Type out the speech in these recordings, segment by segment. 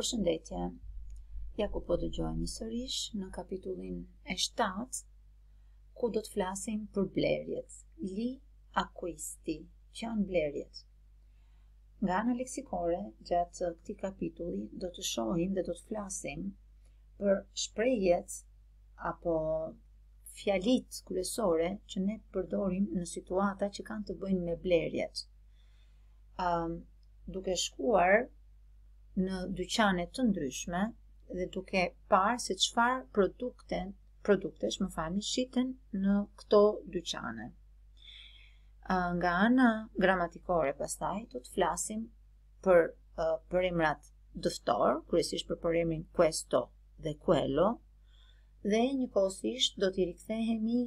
Përshëndetje. Ja ku po dëgjojmë sërish në kapitullin e 7, ku do të flasim për blerjet. Li akuisti, që janë blerjet. Nga në leksikore, gjatë këti kapitulli, do të shohim dhe do të flasim për shprejjet apo fjalit kërësore që ne përdorim në situata që kanë të bëjnë me blerjet. Um, duke shkuar në dyqane të ndryshme dhe duke parë se çfarë produkte, produktesh më falni shiten në këto dyqane. Nga ana gramatikore pastaj do të flasim për për emrat dëftor, kryesisht për përemrin questo dhe quello dhe një do t'i rikthehemi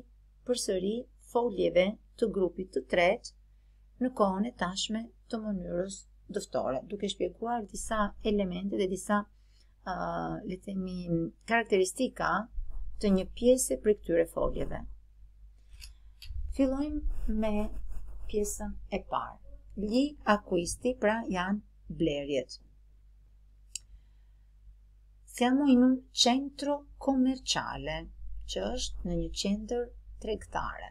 për sëri foljeve të grupit të tret në kone tashme të mënyrës dëftore, duke shpjeguar disa elemente dhe disa uh, le themi karakteristika të një pjese për këtyre foljeve. Fillojmë me pjesën e parë. Gli acquisti, pra janë blerjet. Siamo in un centro commerciale, që është në një qendër tregtare.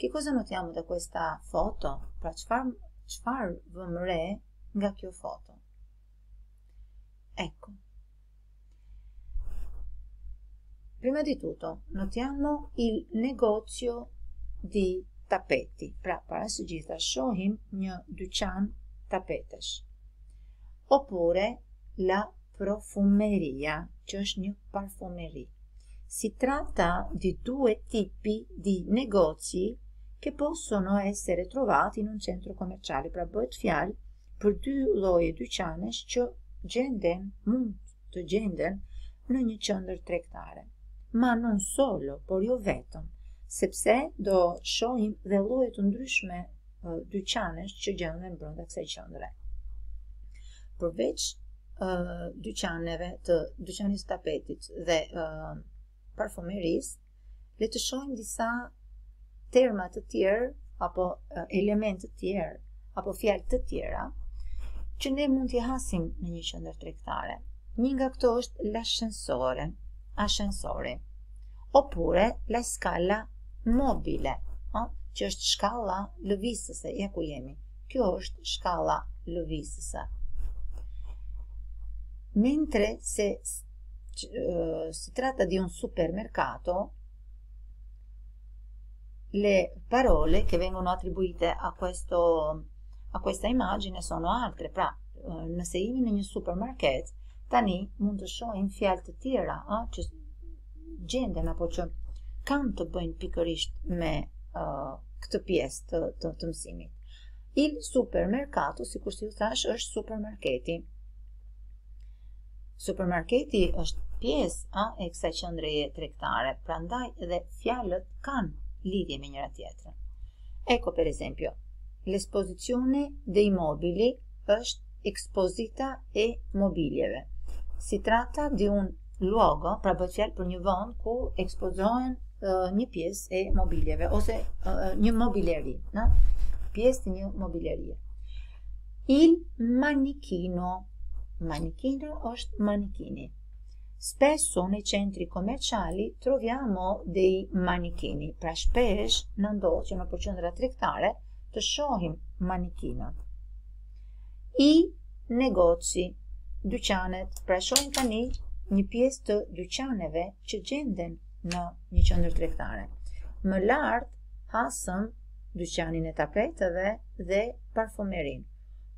Che cosa notiamo da questa foto? Pra çfarë qëfar vëmë re nga kjo foto. Eko. Prima di tuto, notiamo il negozio di tapeti. Pra, para si gjitha, shohim një dyqan tapetesh. Oppure, la profumeria, që është një parfumeri. Si trata di due tipi di negozi che possono essere trovati in un centro commerciale. Pra bëhet fjalë për dy lloje dyqanesh që gjenden, mund të gjenden në një qendër tregtare. Ma non solo, por jo vetëm, sepse do shohim dhe lloje të ndryshme dyqanesh që gjenden brenda kësaj qendre. Përveç dyqaneve të dyqanit të tapetit dhe parfumeris le të shohim disa terma të tjerë apo elemente të tjerë apo fjalë të tjera që ne mund t'i hasim në një qendër tregtare. Një nga këto është lashensore, ashensori. Opure la scala mobile, ha, që është shkalla lëvizëse, ja ku jemi. Kjo është shkalla lëvizëse. Mentre se si tratta di un supermercato, le parole che vengono attribuite a questo a questa immagine sono altre, pra, eh, nëse jemi në një supermarket, tani mund të shohim fjalë të tjera, ë, që gjenden apo që kanë të bëjnë pikërisht me ë uh, eh, këtë pjesë të të, të mësimit. Il supermercato, sikur si thash, është supermarketi. Supermarketi është pjesë, ë, e kësaj qendre tregtare, prandaj edhe fjalët kanë lidhje me njëra tjetrën. Eko, per esempio, l'esposizione dei mobili është ekspozita e mobiljeve. Si tratta di un luogo, pra bëhet fjallë për një vënd, ku ekspozohen uh, një pjesë e mobiljeve, ose uh, një mobileri, na? pjesë të një mobilerie. Il manikino, manikino është manikini, Spesso nei centri commerciali troviamo dei manichini, pra shpesh në ndoqë në përqëndra tregtare të shohim manikinat. I negoci, dyqanet, pra shohim tani një pjesë të dyqaneve që gjenden në një qendër tregtare. Më lartë hasëm dyqanin e tapeteve dhe parfumerin,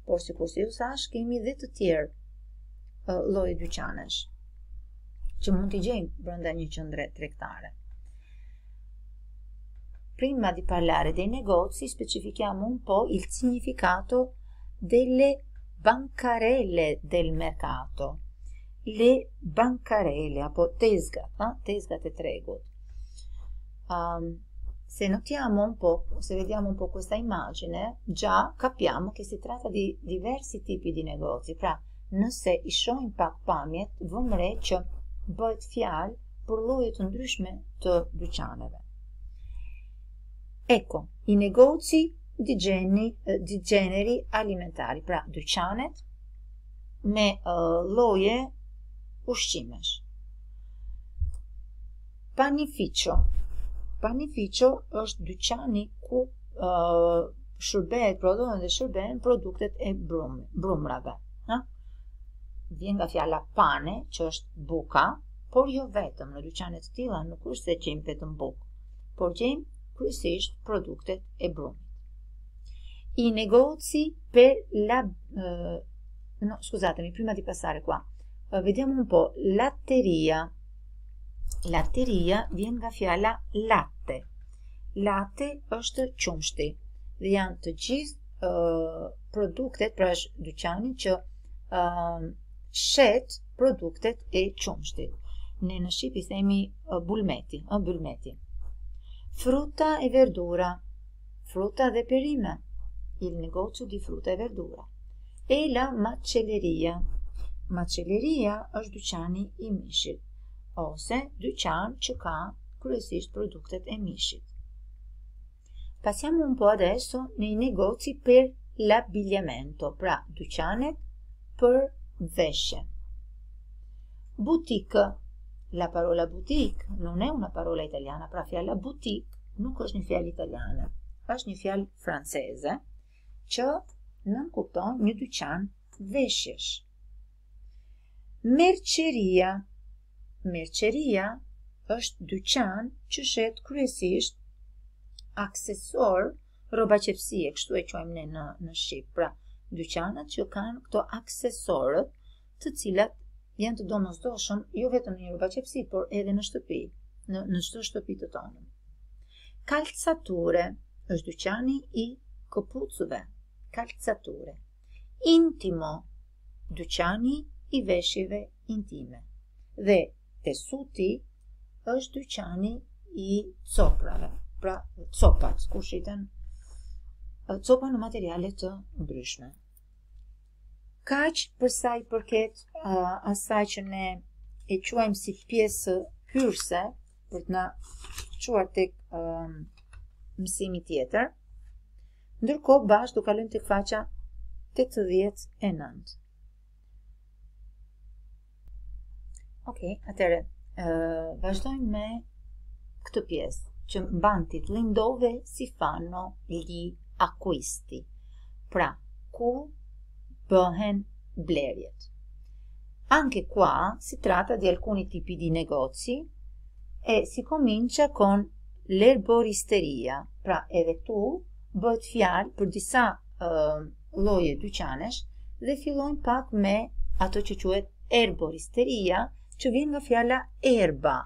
por si u sash kemi dhe të tjerë loj dyqanesh. që gjejmë brenda 100 tregtare. Prima di parlare dei negozi specifichiamo un po' il significato delle bancarelle del mercato. Le bancarelle, apo tezgat, eh? tezgat e tregot. Um, se notiamo un po', se vediamo un po' questa immagine, già capiamo che si tratta di diversi tipi di negozi. Pra, nëse i shohim pak pamjet, vëmre që bëhet fjalë për lloje të ndryshme të dyqaneve. Eko, i negoci, di geni di generi alimentari, pra dyqanet me lloje ushqimesh. Panificio. Panificio është dyqani ku uh, shërbehet, prodhohen dhe shërbehen produktet e brum, brumrave vjen nga fjala pane, që është buka, por jo vetëm në dyqane të tilla, nuk është se gjejmë vetëm bukë, por gjejmë kryesisht produktet e brumit. I negoci per la uh, no, scusatemi, prima di passare qua. Uh, vediamo un po' latteria. Latteria vjen nga fjala latte. Latte është qumshti dhe janë të gjithë uh, produktet, pra është dyqani që shet produktet e qumshtit. Ne në Shqip i themi bulmeti, ë bulmeti. Fruta e verdura, fruta dhe perime, il negocio di fruta e verdura. E la macelleria, macelleria është dyqani i mishit, ose dyqan që ka kryesisht produktet e mishit. jam un po' adesso nei negozi per l'abbigliamento, pra dyqanet për veshje. Boutique. La parola boutique non è una parola italiana, pra fjalla boutique nuk është një fjalë italiane, është një fjalë franceze që nën kupton një dyqan veshjesh. Merceria. Merceria është dyqan që shet kryesisht aksesor, rroba qepësie, kështu e quajmë ne në në Shqip. Pra, dyqanat që kanë këto aksesorët të cilat janë të domosdoshëm, jo vetëm një rruga qepsi, por edhe në shtëpi, në, në shtëpi të tonë. Kalcature është dyqani i këpucëve, kalcature. Intimo, dyqani i veshjeve intime. Dhe tesuti është dyqani i coprave, pra copat, kushiten, copa në materialet të ndryshme kaq për sa i përket uh, asaj që ne e quajmë si pjesë hyrëse për të na çuar tek um, mësimi tjetër. Ndërkohë bashkë do kalojmë tek faqa 89. Ok, atëre, uh, vazhdojmë me këtë pjesë, që mban titullin Dove lindove si fano li akuisti. Pra, ku bëhen blerjet. Anke qua si tratta di alcuni tipi di negozi e si comincia con l'erboristeria, pra edhe tu bëhet fjalë për disa uh, lloje dyqanesh dhe fillojnë pak me ato që quhet erboristeria, që vjen nga fjala erba.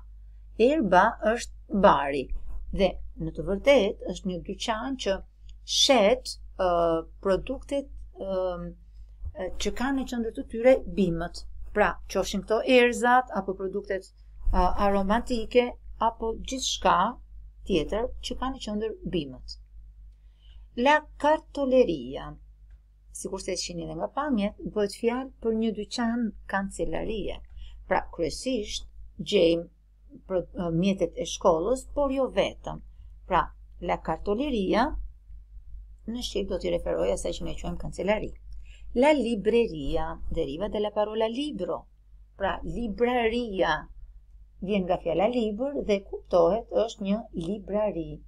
Erba është bari dhe në të vërtetë është një dyqan që shet uh, produktet që kanë në qëndër të tyre bimët. Pra, qofshin këto erzat, apo produktet uh, aromatike, apo gjithë shka tjetër që kanë në qëndër bimët. La kartoleria, si kurse që një dhe nga pamjet, bëhet fjalë për një dyqan kancelarie. Pra, kryesisht, gjejmë për uh, mjetet e shkollës, por jo vetëm. Pra, la kartoleria, në shqip do t'i referoj asaj që ne quajmë kancelarie. La libreria deriva dalla parola libro. Pra libreria vjen nga fjala libër dhe kuptohet është një librari.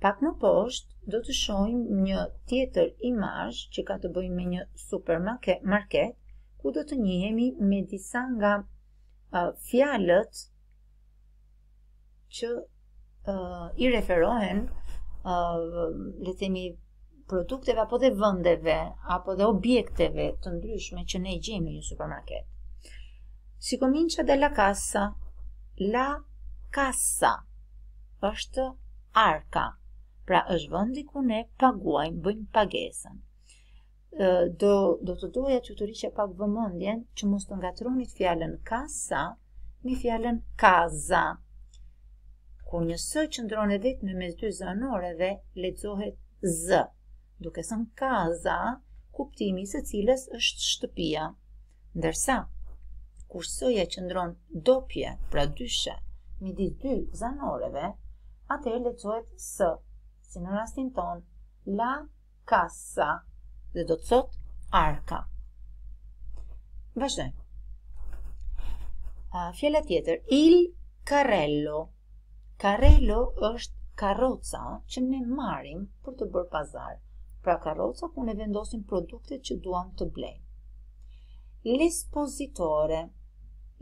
Pak më poshtë do të shohim një tjetër imazh që ka të bëjë me një supermarket ku do të njihemi me disa nga uh, fjalët që uh, i referohen uh, le të themi produkteve apo dhe vëndeve apo dhe objekteve të ndryshme që ne i gjemi një supermarket si komin që dhe la kasa la kasa është arka pra është vëndi ku ne paguajmë bëjmë pagesën do, do të doja që të rishe pak vëmëndjen që mos të nga tru një fjallën kasa një fjallën kaza Ku një së që ndronë Në me mezdy zanore dhe lecohet zë duke thënë kaza, kuptimi i së cilës është shtëpia. Ndërsa kur soja qëndron dopje, pra dyshe, midis dy zanoreve, atë e lexohet s, si në rastin ton, la casa, dhe do të thotë arka. Vazhdojmë. A fjala tjetër, il carrello. Carrello është karroca që ne marrim për të bërë pazar pra karoca ku ne vendosim produktet që duam të blejmë. Lispozitore.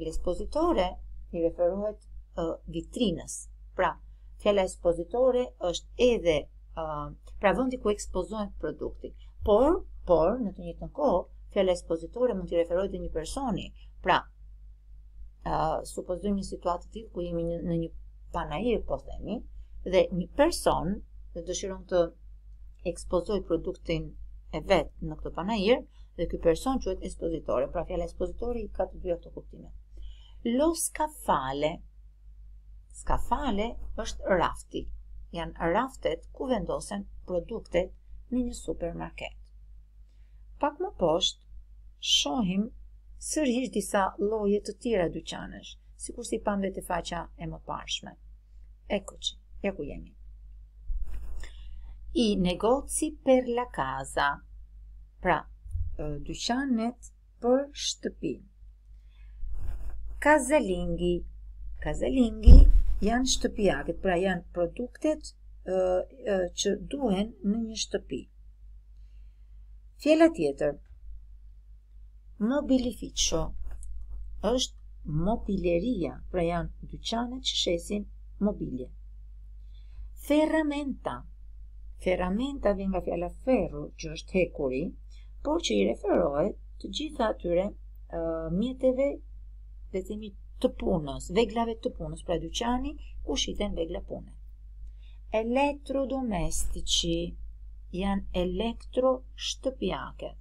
Lispozitore i referohet vitrinës. Pra, fjala ekspozitore është edhe pra vendi ku ekspozohet produkti. Por, por në të njëjtën kohë, fjala ekspozitore mund të referohet edhe një personi. Pra, supozohet supozojmë një situatë të tillë ku jemi në një panajirë, po themi, dhe një person dhe dëshiron të ekspozoj produktin e vetë në këtë panajirë, dhe këj person quhet ekspozitori, pra fjala ekspozitori ka të dy ato kuptime. Lo skafale, skafale është rafti, janë raftet ku vendosen produktet në një supermarket. Pak më poshtë, shohim sërgjish disa lloje të tira dyqanesh, si kur si pandet e faqa e më parshme. Eko që, ja ku jemi i negoci per la casa. Pra, dyqanet për shtëpi. Kazalingi. Kazalingi janë shtëpiakët, pra janë produktet që duhen në një shtëpi. Fjela tjetër. Mobilificio. është mobileria, pra janë dyqanet që shesin mobilje. Ferramenta. Ferramenta ferramenta dhe nga fjalla ferru që është hekuri, por që i referohet të gjitha atyre uh, mjeteve dhe të punës, veglave të punës, pra dyqani, ku shiten vegla pune. Elektrodomestici janë elektro shtëpjaket.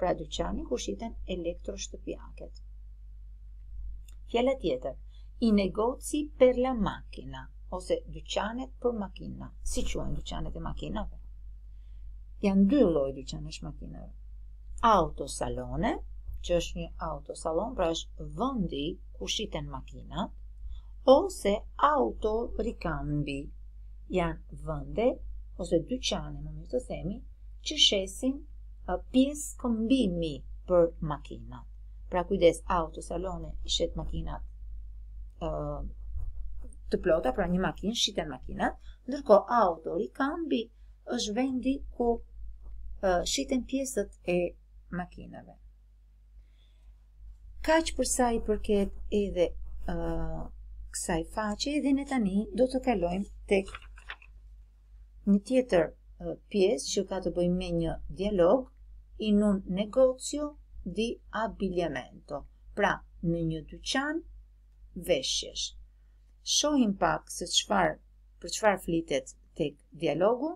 Pra dyqani, ku shiten elektro shtëpjaket. Fjalla tjetër, i negoci per la makina ose dyqanet për makina, si quajnë dyqanet e makinave. Janë dy lloj dyqanesh makinave. Autosalone, që është një autosalon, pra është vendi ku shiten makinat, ose autorikambi, Janë vende ose dyqane, më mirë të themi, që shesin pjesë këmbimi për makinat. Pra kujdes autosalone i shet makinat të plota, pra një makinë, shqiten makinat, ndërko auto i kambi është vendi ku shqiten pjesët e makinave. Ka që përsa i përket edhe kësa i faqe, edhe në tani do të kalojmë të një tjetër pjesë që ka të bëjmë me një dialog i në negocio di abiljamento. Pra, në një dyqan, veshjesh shohim pak se çfar për qëfar flitet tek dialogu,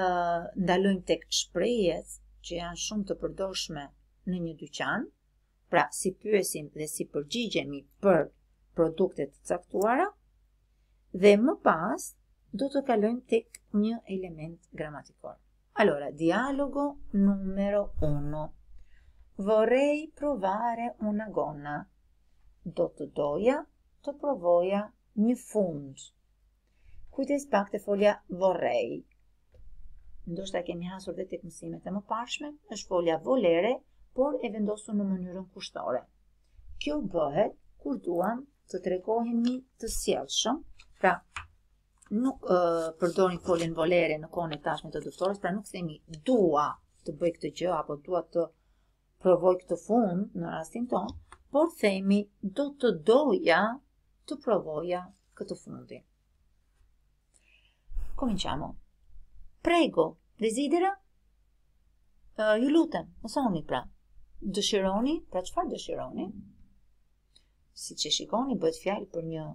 uh, ndalojmë tek shprehjet që janë shumë të përdoshme në një dyqan, pra si pyesim dhe si përgjigjemi për produktet të caktuara, dhe më pas do të kalojmë tek një element gramatikor. Allora, dialogo numero 1. Vorrei provare una gonna. Do të doja të provoja një fund. Kujtës pak të folja vorej. Ndështë kemi hasur dhe të këmësimet e më pashme, është folja volere, por e vendosu në mënyrën kushtore. Kjo bëhet kur duham të një të sjelëshëm, pra nuk përdojnë foljen volere në kone tashme të doktorës, pra nuk themi dua të bëj këtë gjë, apo dua të provoj këtë fund në rastin tonë, por themi do të doja të provoja këtë fundin. Kominqamo. Prego, desidera? Uh, ju lutem, mësoni pra. Dëshironi, pra qëfar dëshironi? Si që shikoni, bëhet fjallë për një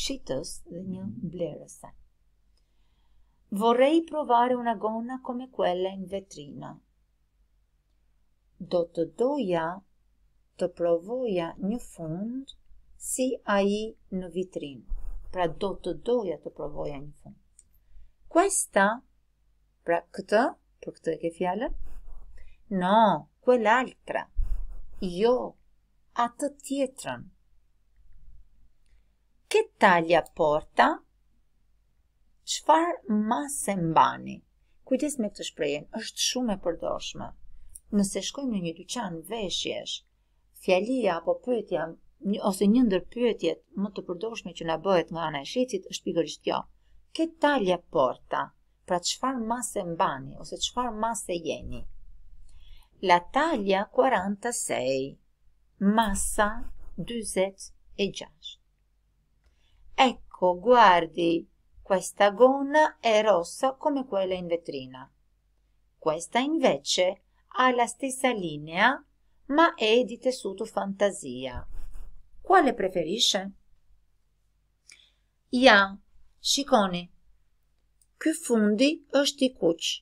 shitës dhe një blerëse. Vorrei provare una gonna come quella in vetrina. Do të doja të provoja një fund si a i në vitrin. Pra do të doja të provoja një fund. Questa, pra këtë, për këtë e ke fjallën, no, quell'altra, altra, jo, atë tjetërën. ke talja porta, qëfar ma se mbani? Kujtis me të shprejen, është shumë e përdoshme. Nëse shkojmë në një duqanë veshjesh, fjallia apo përëtja një ose një ndër pyetjet më të përdorshme që na bëhet nga ana e shecit është pikërisht kjo. Ke talja porta, pra çfarë masë mbani ose çfarë masë jeni? La talja 46, masa 46. Ecco, guardi, questa gonna è rossa come quella in vetrina. Questa invece ha la stessa linea, ma è di tessuto fantasia quale preferisce? Ja, shikoni, ky fundi është i kuqë,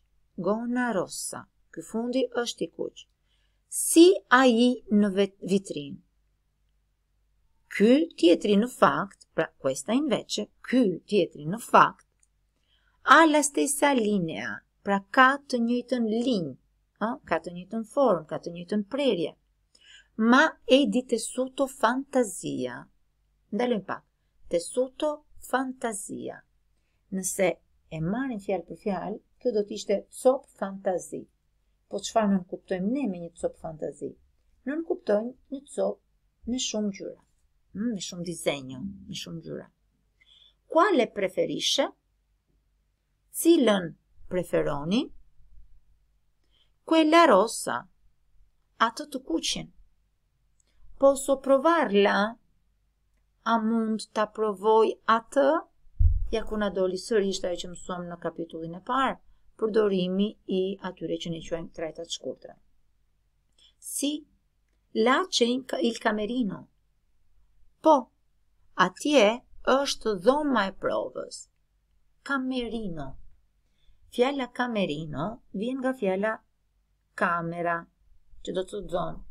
gona rossa, ky fundi është i kuqë, si a i në vitrinë. Ky tjetri në fakt, pra questa invece, ky tjetri në fakt, a la stesa linea, pra ka të njëjtën linjë, ka të njëjtën formë, ka të njëjtën prerje ma e di tessuto fantasia. Ndalo in pak, tessuto fantasia. Nëse e marrin fjalë për fjalë, kjo do të ishte cop fantazi. Po çfarë nuk kuptojmë ne me një cop fantazi? Nuk kuptojmë një cop në shumë gjyra, në mm, shumë dizenjo, në shumë gjyra. Kuale preferishe? Cilën preferoni? Kuella rosa, ato të kuqin posso provarla? A mund ta provoj atë? Ja ku na doli sërish ajo që mësuam në kapitullin e parë, përdorimi i atyre që ne quajmë tretat shkurtra. Si la chain ka il camerino. Po, atje është dhoma e provës. Camerino. Fjala camerino vjen nga fjala kamera, që do të thotë dhomë.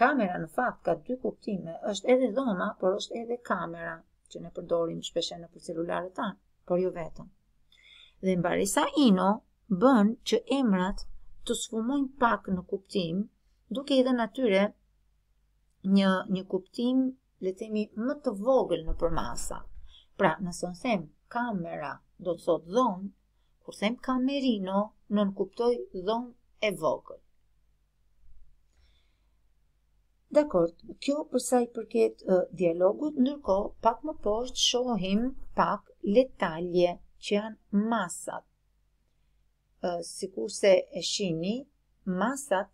Kamera në fakt ka dy kuptime, është edhe dhoma, por është edhe kamera që ne përdorim shpeshen në të celulare ta, por ju jo vetëm. Dhe në barisa ino, bën që emrat të sfumojnë pak në kuptim, duke edhe natyre një, një kuptim le temi më të vogël në përmasa. Pra, nëse në them kamera do të thot dhomë, kur them kamerino, në nënkuptoj dhomë e vogël. Dakor, kjo përsa i përket uh, dialogut, nërko pak më poshtë shohim pak letalje që janë masat. Uh, si se e shini, masat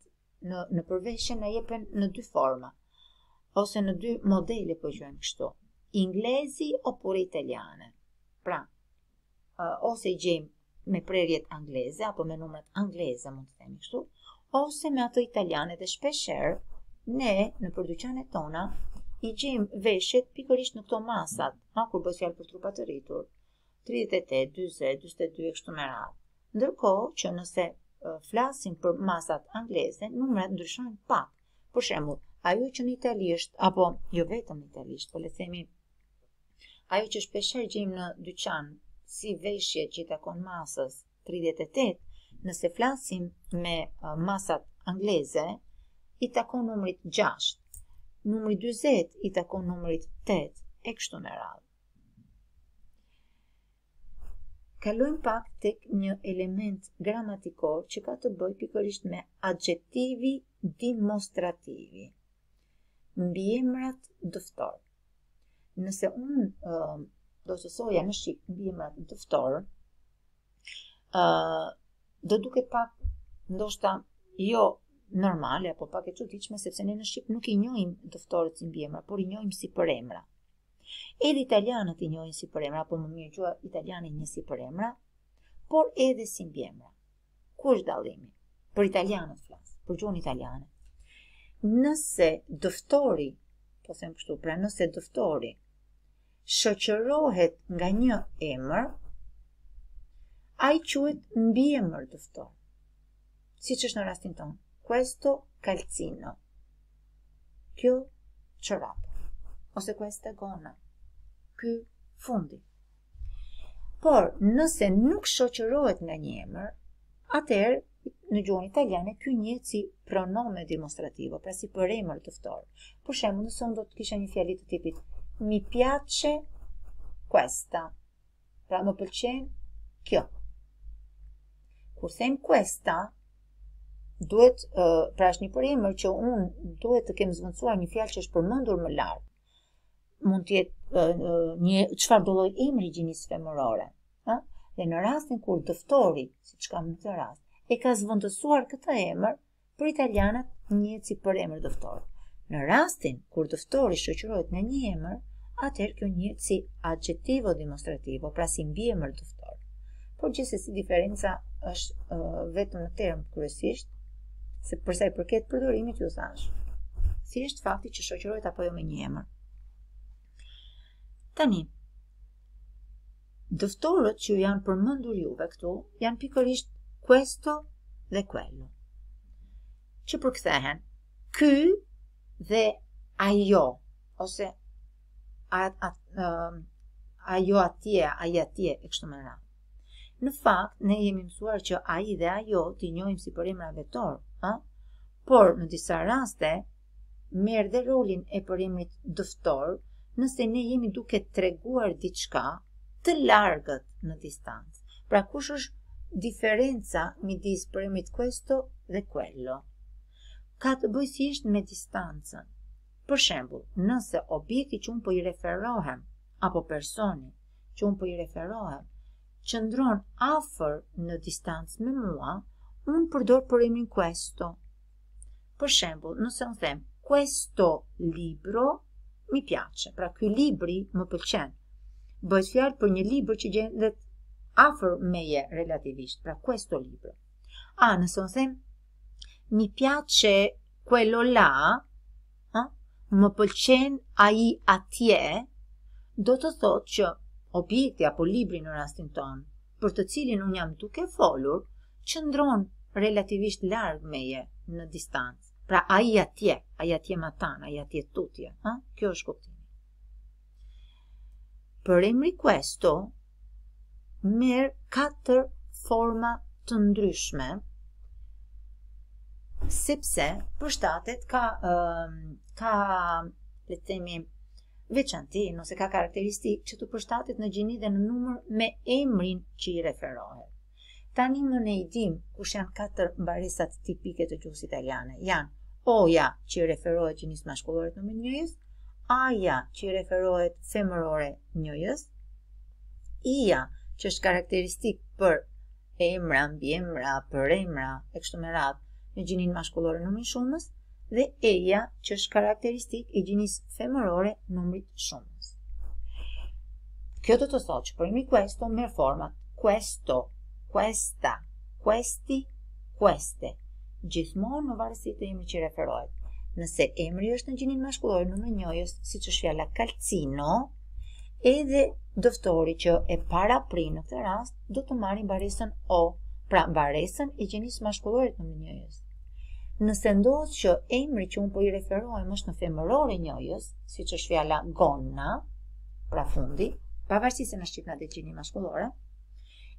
në, në përveshën e jepen në dy forma, ose në dy modele po gjënë kështu, inglezi o por italiane. Pra, uh, ose i gjem me prerjet angleze, apo me numrat angleze, mund të temi kështu, ose me ato italiane dhe shpesherë, ne në përdyqanet tona i gjim veshjet pikërisht në këto masat, ma kur bëhet fjalë për trupa të rritur, 38, 40, 42 e kështu me radhë. Ndërkohë që nëse flasim për masat angleze, numrat ndryshojnë pak. Për shembull, ajo që në italisht apo jo vetëm italisht, po le të themi ajo që shpesher gjim në dyqan si veshje që i takon masës 38, nëse flasim me masat angleze, i takon numrit 6, numri 20 i takon numrit 8, e kështu me radhë. Kalojmë pak tek një element gramatikor që ka të bëj pikërisht me adjetivi demonstrativi. Mbiemrat dëftor. Nëse unë do të soja në shqip mbiemrat dëftor, uh, do duke pak ndoshta jo normale apo pak e çuditshme sepse ne në shqip nuk i njohim dëftorët si mbiemra, por i njohim si për emra. Edhe italianët i njohin si për emra, por më mirë thua italianin një si për emra, por edhe si emra. Kush dallimi? Për italianët flas, për gjuhën italiane. Nëse dëftori, po them kështu, pra nëse dëftori shoqërohet nga një emër, ai quhet mbiemër dëftor. Siç është në rastin tonë questo calzino. Kjo qërap. Ose questa gona. Kjo fundi. Por, nëse nuk shoqërohet nga një emër, atër, në gjuhën italiane, kjo një si pronome demonstrativo, pra si për emër të fëtorë. Por shemë, nëse do të kisha një fjallit të tipit, mi pjace questa. Pra, më pëlqen kjo. Kur them questa, duhet, pra është një përemër që unë duhet të kem zvëndësuar një fjalë që është përmëndur më lartë. Mund të jetë një çfarë do lloj emri gjinisë femërore, ha? Dhe në rastin kur dëftori, siç kam në të rast, e ka zvëndësuar këtë emër për italianat një si për emër dëftori Në rastin kur dëftori shoqërohet me një emër, atëherë kjo një si adjetivo demonstrativo, pra si mbiemër dëftor. Por gjithsesi diferenca është uh, vetëm në term kryesisht, se përsa i përket përdorimit ju thash. Thjesht fakti që shoqërohet apo jo me një emër. Tani, dëftorët që janë përmëndur juve këtu, janë pikërisht questo dhe quello. Që përkëthehen, ky dhe ajo, ose a, um, ajo atje, aja atje, e kështu me në Në fakt, ne jemi mësuar që aji dhe ajo t'i njojmë si për emra vetorë, por në disa raste merë dhe rolin e përimrit dëftor nëse ne jemi duke treguar diçka të largët në distancë. Pra kush është diferenca midis përimrit questo dhe quello? Ka të bëjësisht me distancën. Për shembul, nëse objekti që unë për po i referohem, apo personi që unë për po i referohem, qëndron afer në distancë me mua, un përdor porimin questo. Për shembull, nëse un them questo libro mi piace, pra ky libri më pëlqen. Bëhet fjalë për një libër që gjendet afër meje relativisht, pra questo libro. Ah, nëse un them mi piace quello là, më pëlqen ai atje, do të thotë që objekti apo libri në rastin ton për të cilin un jam duke folur, ndronë relativisht largë meje në distancë. Pra a i atje, a i atje ma tanë, a i atje tutje, ha? kjo është kuptimi. Për emri questo, merë katër forma të ndryshme, sepse për shtatet ka, uh, ka le temi, veçanti, nëse ka karakteristikë që të përshtatet në gjinit dhe në numër me emrin që i referohet. Tani më ne i dim kush janë katër mbaresat tipike të gjuhës italiane. Janë oja që i referohet që njësë mashkullore të më njëjës, aja që i referohet femërore njëjës, ija që është karakteristik për emra, mbi emra, për emra, e kështu me ratë, në gjinin mashkullore në më shumës, dhe eja që është karakteristik e gjinis femërore numrit shumës. Kjo të të thotë që për imri questo me format questo questa, questi, queste. Gjithmonë në varësi të emri që referohet. Nëse emri është në gjinin mashkullor në në njojës, si që shfjalla kalcino, edhe dëftori që e para pri në këtë rast, do të marim baresën o, pra baresën e gjinis mashkullorit në në njojës. Nëse ndodhë që emri që unë po i referohem është në femërore njojës, si që shfjala gona, pra fundi, pavarësi se në shqipnat e gjinin mashkullorit,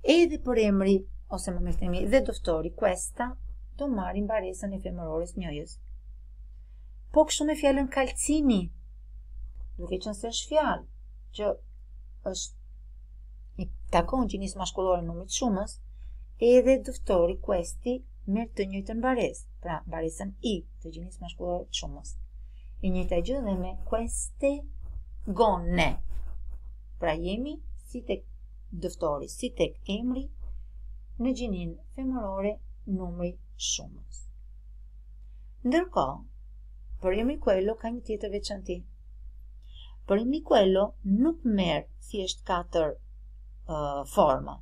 edhe për emri, ose më mërtemi, dhe doftori, questa, do marim baresën e femërorës njëjës. Po kështu me fjallën kalcini, duke që nëse është fjallë, që është i takon që njësë mashkullore në mëtë shumës, edhe doftori, questi, mërë të njëjtën baresë, pra baresën i të gjinis mashkullore të shumës. I njëta gjithë dhe me queste gonne. Pra jemi si të dëftori si tek emri, në gjinin femërore numri shumës. Ndërko, për emri kuello ka një tjetër veçanti. Për emri kuello nuk merë thjesht 4 uh, forma,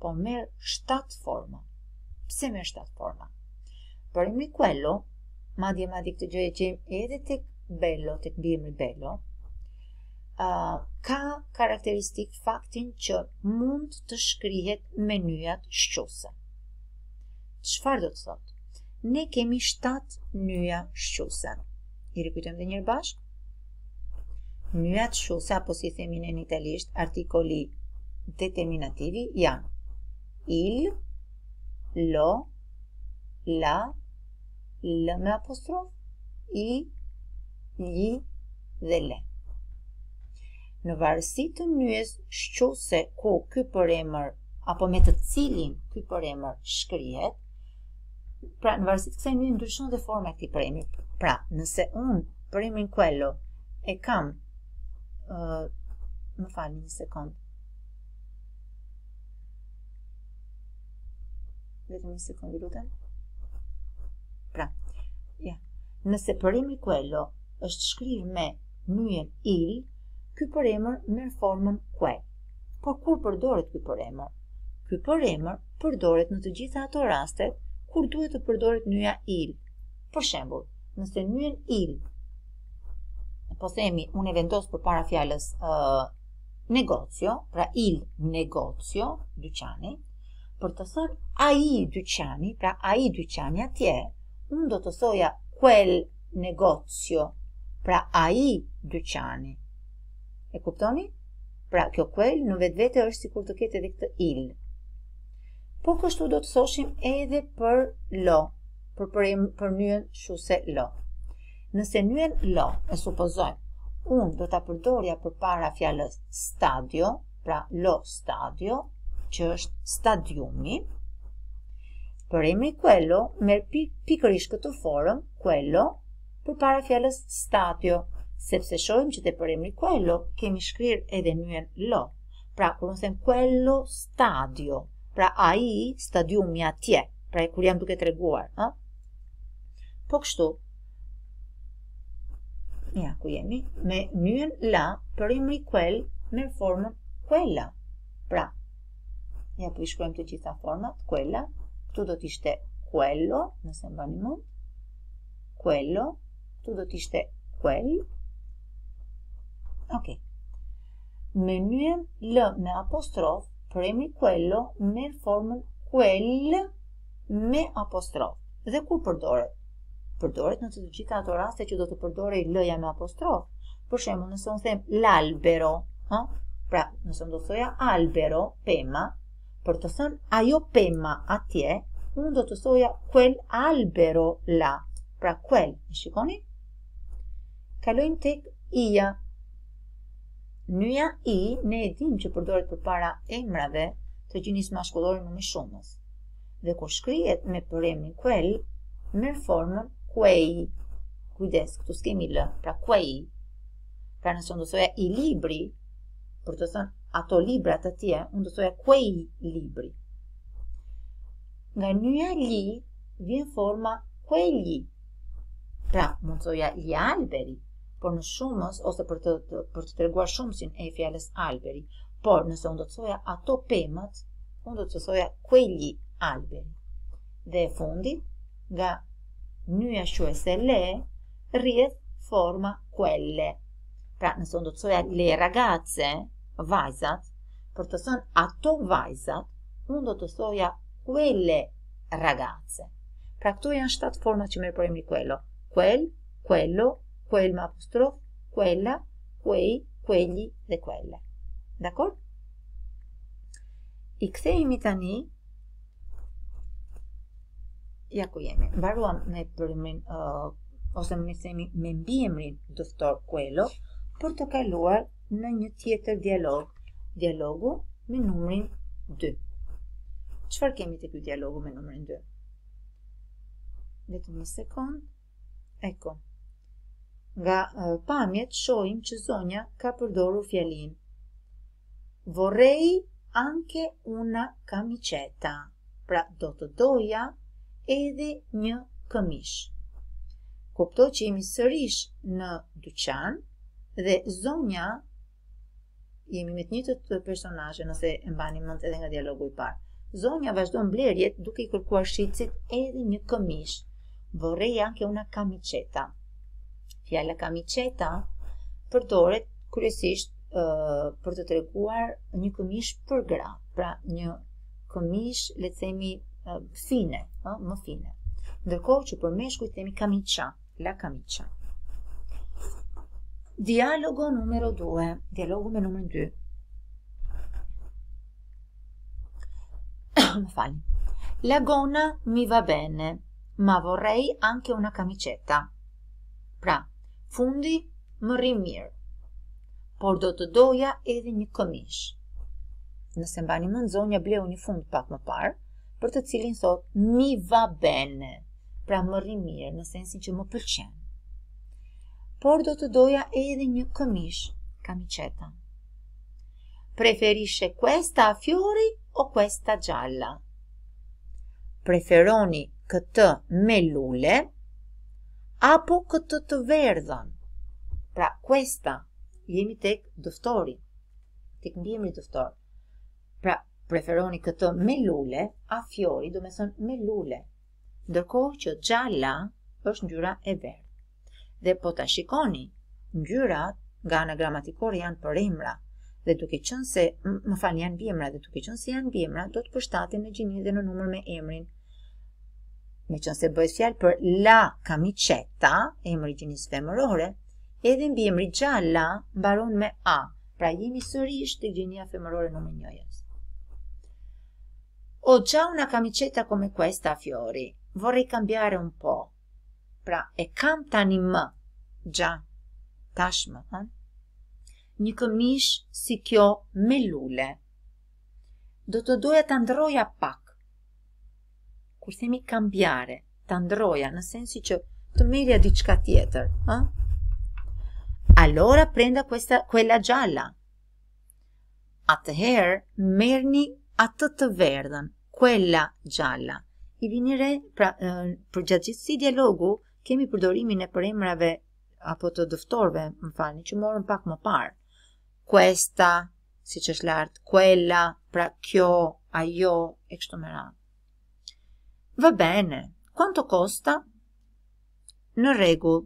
po merë 7 forma. Pse merë 7 forma? Për emri kuello, madje madje këtë gjë e që edhe tek bello, tek bimri bello, ka karakteristik faktin që mund të shkrihet me njëjat shqose. Qëfar do të thotë? Ne kemi 7 njëja shqose. I rikujtëm dhe njërë bashk? Njëjat të shqose, apo si themin në një italisht, artikoli determinativi janë il, lo, la, lë me apostrof, i, li dhe le në varësi të njës shqo se ko ky përemër apo me të cilin ky përemër shkrihet, pra në varësi të kësaj ndryshon dhe forma e për përemër. Pra, nëse unë përemërin kuello e kam, uh, më falë një sekundë, vetëm një sekundë lutem. Pra, ja. Nëse përimi kuello është shkruar me njën il, ky përemër në formën kue. Por kur përdoret ky përemër? Ky përemër përdoret në të gjitha ato rastet kur duhet të përdoret nyja il. Për shembull, nëse nyjen il po themi unë e vendos përpara fjalës ë uh, negocio, pra il negocio, dyqani, për të thënë ai dyqani, pra ai dyqani atje, unë do të thoja quel negozio, pra ai dyqani. E kuptoni? Pra, kjo kuel në vetë vete është si kur të ketë edhe këtë il. Po kështu do të thoshim edhe për lo, për, për, njën shuse lo. Nëse njën lo, e supozojmë, unë do të përdorja për para fjallës stadio, pra lo stadio, që është stadiumi, për emri kuello, merë pikërish këtë forëm, kuello, për para fjallës stadio, sepse shohim që te për emri quello kemi shkrir edhe njën lo. Pra, kur në them quello stadio, pra a i stadiumi atje, pra e kur jam duke të reguar. A? Po kështu, ja ku jemi, me njën la për emri quell me formën quella. Pra, ja ku po i shkrujmë të gjitha format, quella, këtu do t'ishte quello, nëse më bani mund, quello, këtu do t'ishte quello, Ok. Mënyën L me apostrof, premi kuello me formën kuell me apostrof. Dhe kur përdoret? Përdoret në të gjitha ato raste që do të përdoret L-ja me apostrof. Për shemë, nëse unë them l'albero, pra nëse do të thoja albero, pema, për të thënë ajo pema atje, unë do të thoja quel albero la, pra quel, në shikoni? Kalojnë tek ija, Nyja i, ne e dim që përdoret të para emrave të gjinis ma në më shumës. Dhe kur shkryet me përremi në kuel, formën kuej, kujdes, këtu s'kemi lë, pra kuej, pra nësë të dosoja i libri, për të thënë ato libra të tje, në dosoja kuej libri. Nga nyja li, vjen forma kuej pra, li, pra mundësoja i alberi, por në shumës ose për të për të treguar shumësin e fjalës alberi, por nëse unë do të thoja ato pemët, unë do të thoja kuelli alberi. Dhe e fundi, nga nyja quese le, rrjedh forma quelle. Pra nëse unë do të thoja le ragazze, vajzat, për të thënë ato vajzat, unë do të thoja quelle ragazze. Pra këtu janë shtatë forma që më pojmë quello. Quel, quello, quel me quella, quei, quelli dhe quelle. Dakor? I kthejmi tani ja ku jemi. Mbaruam me përmin uh, ose me themi me mbiemrin doktor Quello për të kaluar në një tjetër dialog, dialogu me numrin 2. Çfarë kemi te ky dialogu me numrin 2? Vetëm një sekond. Ecco. Nga uh, pamjet shohim që zonja ka përdorur fjalin. Vorrei anche una camicetta. Pra do të doja edhe një këmish. Kupto që jemi sërish në dyqan dhe zonja jemi me të njëtë të personashe, nëse e mbani mund edhe nga dialogu i parë. Zonja vazhdo blerjet duke i kërkuar shqicit edhe një këmish. Vorrei anche una camicetta fjala kamiqeta përdoret kryesisht uh, për të treguar një këmish për gra, pra një këmish, le të themi, uh, fine, uh, më fine. Ndërkohë që për meshkuj themi kamiqa, la kamiqa. Dialogo numero 2, dialogu me numërin 2. më La gona mi va bene, ma vorrei anche una camicetta. Pra, fundi më rrim mirë. Por do të doja edhe një këmish. Nëse mba një mund zonja bleu një fund pak më parë, për të cilin thot, mi va bene, pra më rrim mirë, në sensin që më pëlqen. Por do të doja edhe një këmish, kam i qeta. Preferishe questa a fjori o questa gjalla? Preferoni këtë me lule, apo këtë të verdhën. Pra, questa, jemi tek dëftori, tek mbimri dëftor. Pra, preferoni këtë me lule, a fjori, do me thënë me lule, ndërkohë që gjalla është ngjyra e verdhë. Dhe po ta shikoni, ngjyrat nga ana gramatikore janë për emra, dhe duke qënë se, më falë janë bimra, dhe duke qënë se janë bimra, do të përshtate në gjinit dhe në numër me emrin me që nëse bëjt fjallë për la kamiceta, e më rritin femërore, edhe në bimri la baron me a, pra jemi sërish të gjenja femërore në më njojës. O, qa una kamiceta kome kuesta fjori, vorrei kambjare un po, pra e kam tani më, gja, tash më, ha? një këmish si kjo me lule, do të doja të ndroja pak, kur themi kambjare, ta ndroja në sensi që të merja diçka tjetër, ha? Allora prenda questa quella gialla. Atëherë merrni atë të verdhën, quella gialla. I vini re pra për gjatë gjithë si dialogu kemi përdorimin e përemrave apo të dëftorve, më falni, që morën pak më parë. Questa, siç është lart, quella, pra kjo, ajo e kështu me radhë. Va bene. Quanto costa? Në rregull.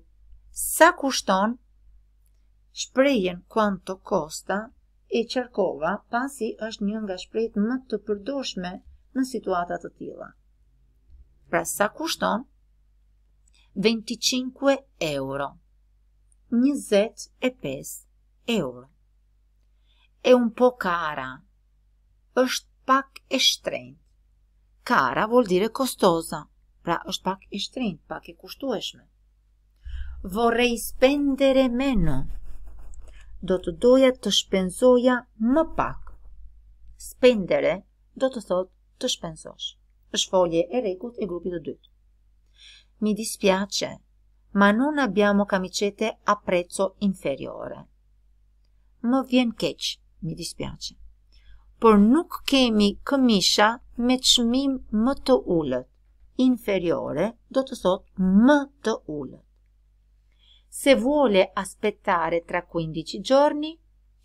Sa kushton? Shprejen quanto costa e qarkova pasi është një nga shprejt më të përdoshme në situatat të tila. Pra sa kushton? 25 euro. 25 euro. E un po kara. është pak e shtrejnë. Kara vol dire kostoza, pra është pak i shtrinjt, pak i kushtueshme. Vorrei spendere meno. Do të doja të shpenzoja më pak. Spendere do të thot të shpenzosh. është folje e rekut e grupit të dytë. Mi dispiace, ma non abbiamo kamicete a prezzo inferiore. Më vjen keq, mi dispiace por nuk kemi këmisha me çmim më të ulët. Inferiore do të thot më të ulët. Se vuole aspettare tra 15 giorni,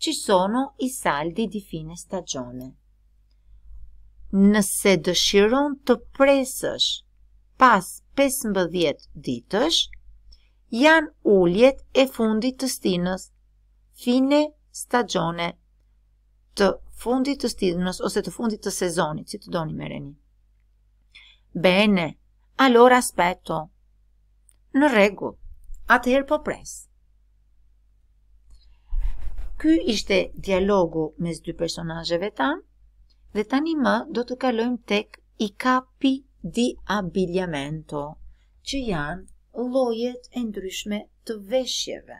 ci sono i saldi di fine stagione. Nëse dëshiron të presësh pas 15 ditësh, janë ulljet e fundit të stinës, fine stagione të fundit të stidnës ose të fundit të sezonit, si të do një mereni. Bene, alor aspeto. Në regu, atëherë po presë. Ky ishte dialogu mes dy personazheve tanë, dhe tani më do të kalojmë tek i kapi di abiljamento, që janë lojet e ndryshme të veshjeve.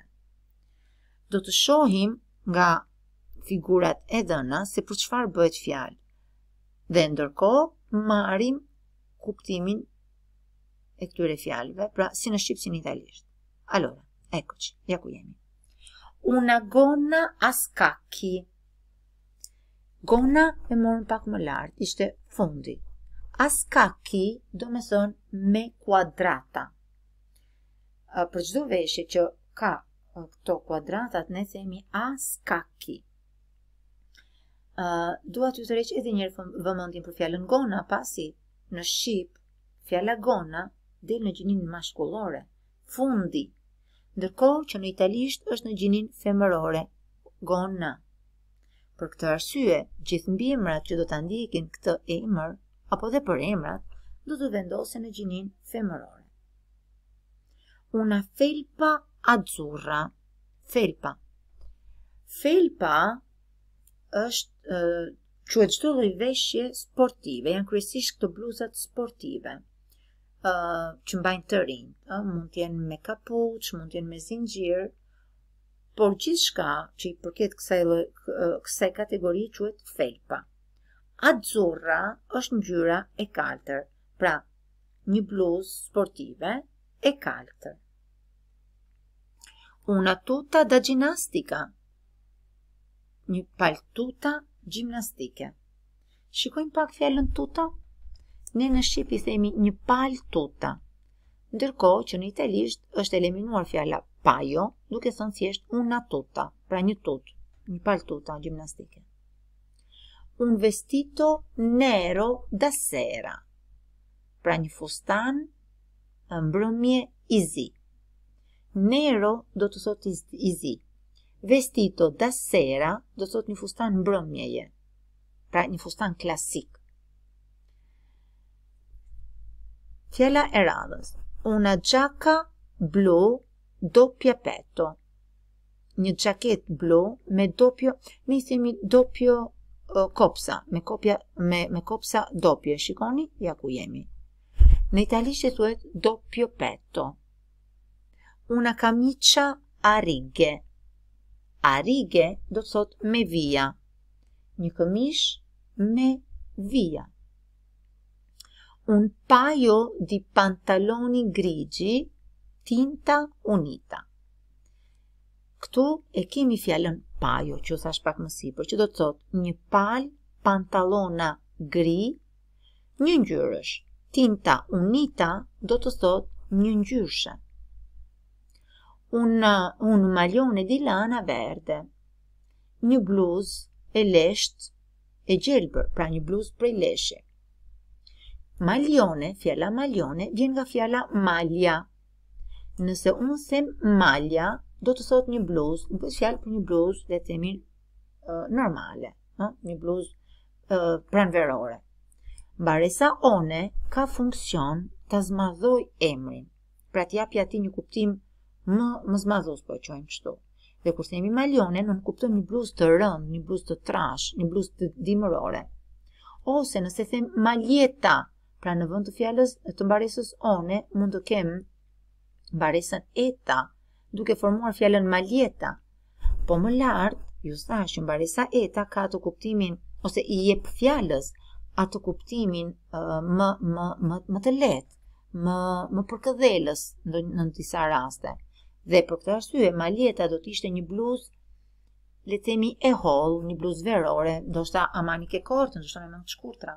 Do të shohim nga figurat e dhëna se për çfarë bëhet fjalë. Dhe ndërkohë marrim kuptimin e këtyre fjalëve, pra si në shqipçin italisht. Allora, eccoci, ja ku jemi. Una gona a scacchi. Gona, e morën pak më lart, ishte fundi. A do me thonë me kuadrata. Për çdo veshje që ka uh, këto kuadratat ne themi a scacchi. Uh, dua të të reqë edhe njërë vëmëndin për fjallën gona, pasi në Shqip, fjalla gona del në gjinin mashkullore, fundi, ndërko që në italisht është në gjinin femërore, gona. Për këtë arsye, gjithë mbi emrat që do të ndjekin këtë emër, apo dhe për emrat, do të vendose në gjinin femërore. Una felpa azzurra, Felpa, felpa, është quhet çdo lloj veshje sportive, janë kryesisht këto bluzat sportive. ë që mbajnë të rinë, mund të jenë me kapuç, mund të jenë me zinxhir, por gjithçka që i përket kësaj lloj kësaj kategorie quhet felpa. Azzurra është ngjyra e kaltër, pra një bluzë sportive e kaltër. Una tuta da ginnastica, një paltuta gjimnastike. Shikojmë pak fjallën tuta? Ne në Shqipi themi një paltuta. Ndërko që në italisht është eliminuar fjalla pajo, duke sënë si eshtë una tuta, pra një tut, një paltuta gjimnastike. Un vestito nero da sera, pra një fustan mbrëmje i zi. Nero do të sot i zi, vestito da sera, do të thot një fustan mbrëmjeje. Pra një fustan klasik. Fjela e radhës. Una gjaka blu do petto, peto. Një gjaket blu me do pjo, mi simi do pjo kopsa, me, kopja, me, me kopsa do pjo, shikoni, ja ku jemi. Në italisht e thuet do pjo peto. Una kamicia a rigge, Arige do të thot me vija. Një këmish me vija. Un paio di pantaloni grigi tinta unita. Ktu e kemi fjalën paio, që thash pak më sipër, që do të thot një pal pantalona gri, një ngjyrësh. Tinta unita do të thot një ngjyrësh un, un maglione di lana verde, një bluz e lesht e gjelbër, pra një bluz prej leshe. Maljone, fjalla maljone, vjen nga fjalla malja. Nëse unë them malja, do të thot një bluz, një fjallë për një bluz, dhe të themi normale, ha? një bluz pranverore. Baresa one ka funksion të zmadhoj emrin, pra t'ja pjati një kuptim Më më zmazos po e kështu. Dhe kur themi malione, nën kuptojmë një bluzë të rënd, një bluzë të trash, një bluzë të dimërore. Ose nëse them maljeta, pra në vend të fjalës të mbaresës one, mund të kem mbaresën eta, duke formuar fjalën maljeta. Po më lart, ju thash që mbaresa eta ka të kuptimin ose i jep fjalës atë kuptimin më më më më të lehtë, më më përkëdhelës në në disa raste. Dhe për këtë arsye, Malieta do të ishte një bluzë le të themi e holl, një bluzë verore, ndoshta amanike kortë, kort, ndoshta më të shkurtra.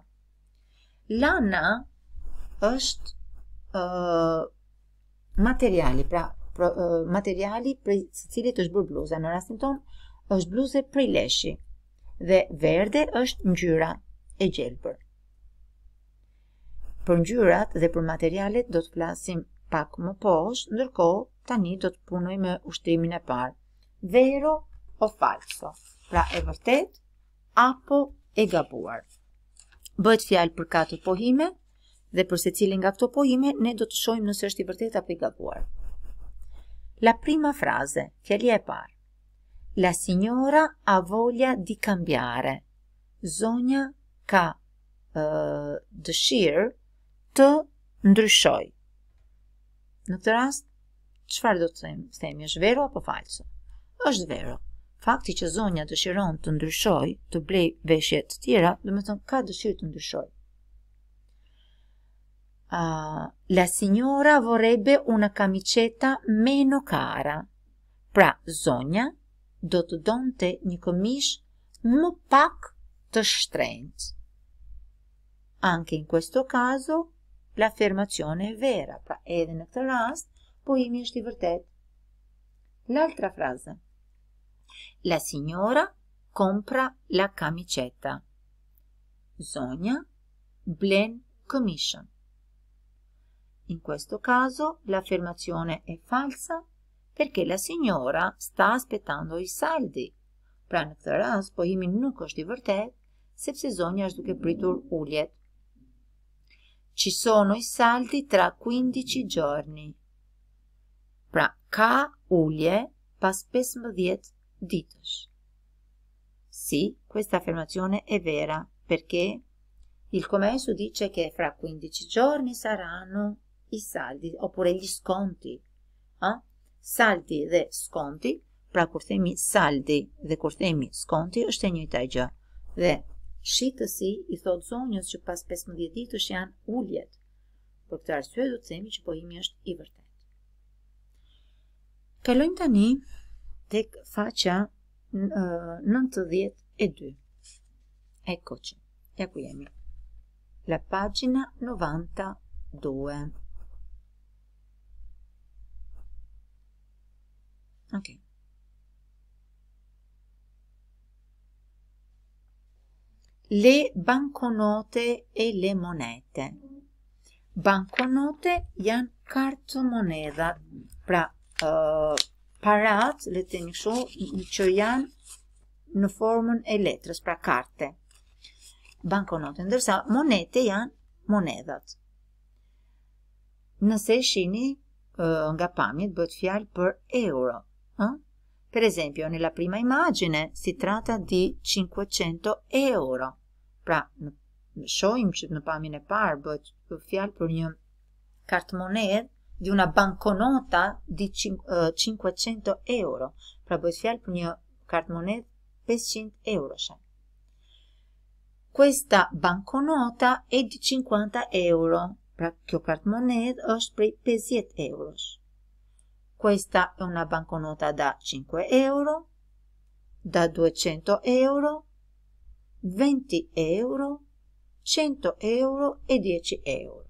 Lana është ë uh, materiali, pra pro, uh, materiali prej së cilit është bërë bluza. Në rastin ton është bluzë prej leshi dhe verde është ngjyra e gjelbër. Për ngjyrat dhe për materialet do të flasim pak më poshtë, ndërkohë tani do të punoj me ushtimin e parë. Vero o falso, pra e vërtet apo e gabuar. Bëjt fjalë për katër pohime dhe për secilin nga këto pohime ne do të shohim nëse është i vërtet apo i gabuar. La prima frase, fjalia e parë. La signora ha voglia di cambiare. Zonja ka uh, dëshirë të ndryshoj. Në këtë rast, çfarë do të Themi është vero apo falso? Është vero. Fakti që zonja dëshiron të ndryshoj, të blej veshje të tjera, do të thonë ka dëshirë të ndryshoj. Uh, la signora vorrebbe una camicetta meno cara. Pra, zonja do të donte një këmish më pak të shtrenjt. Anke in questo caso, la fermacione è vera. Pra, edhe në këtë rast, poemi mi ești L'altra frase. La signora compra la camicetta. Zonia blen commission. In questo caso l'affermazione è falsa perché la signora sta aspettando i saldi. Pra në këtë rast pohimi nuk është i vërtet, sepse zonja është duke pritur uljet. Ci sono i saldi tra 15 giorni. Pra, ka ullje pas 15 ditësh. Si, questa affermazione è vera, perché il commesso dice che fra 15 giorni saranno i saldi, oppure gli sconti. Eh? Saldi dhe sconti, pra kur themi saldi dhe kur themi sconti, është e një taj gjë. Dhe, shitësi i thot zonjës që pas 15 ditësh janë ulljet. Për këtë arsye du të themi që pohimi është i vërtet. Kalojmë lojmë tani tek faqa uh, 92 eccoci ja qui jemi la pagina 92 ok le banconote e le monete banconote janë kartomonedhat pra parat, le të themi kështu, që janë në formën e letrës, pra karte, bankonote, ndërsa monete janë monedhat. Nëse shihni nga pamjet bëhet fjalë për euro, ë? Për shembull, në la prima imagine si tratta di 500 euro. Pra, në shohim që në pamjen e parë bëhet fjalë për një kartë monedhë di una banconota di 500 eh, euro. Pra bëjt fjalë për një kartë monet 500 euroshe. Questa banconota è di 50 euro, pra kjo kartë monet është prej 50 eurosh. Questa è una banconota da 5 euro, da 200 euro, 20 euro, 100 euro e 10 euro.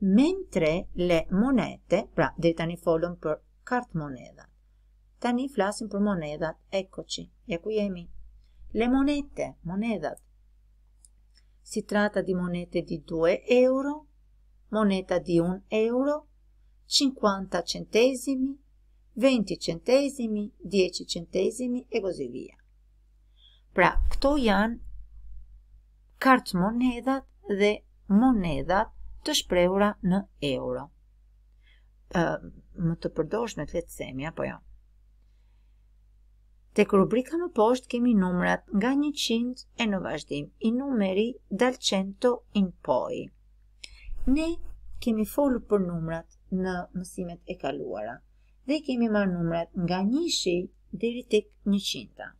mentre le monete, pra dhe tani folëm për kartë monedat. Tani flasim për monedat, ekoqi, ja ku jemi. Le monete, monedat, si trata di monete di 2 euro, moneta di 1 euro, 50 centesimi, 20 centesimi, 10 centesimi e così via. Pra, këto janë kartë monedat dhe monedat të shprehura në euro. ë më të përdorshme të lehtësemi apo jo. Tek rubrika më poshtë kemi numrat nga 100 e në vazhdim, i numeri dal 100 in poi. Ne kemi folur për numrat në mësimet e kaluara dhe kemi marrë numrat nga 100 deri tek 100.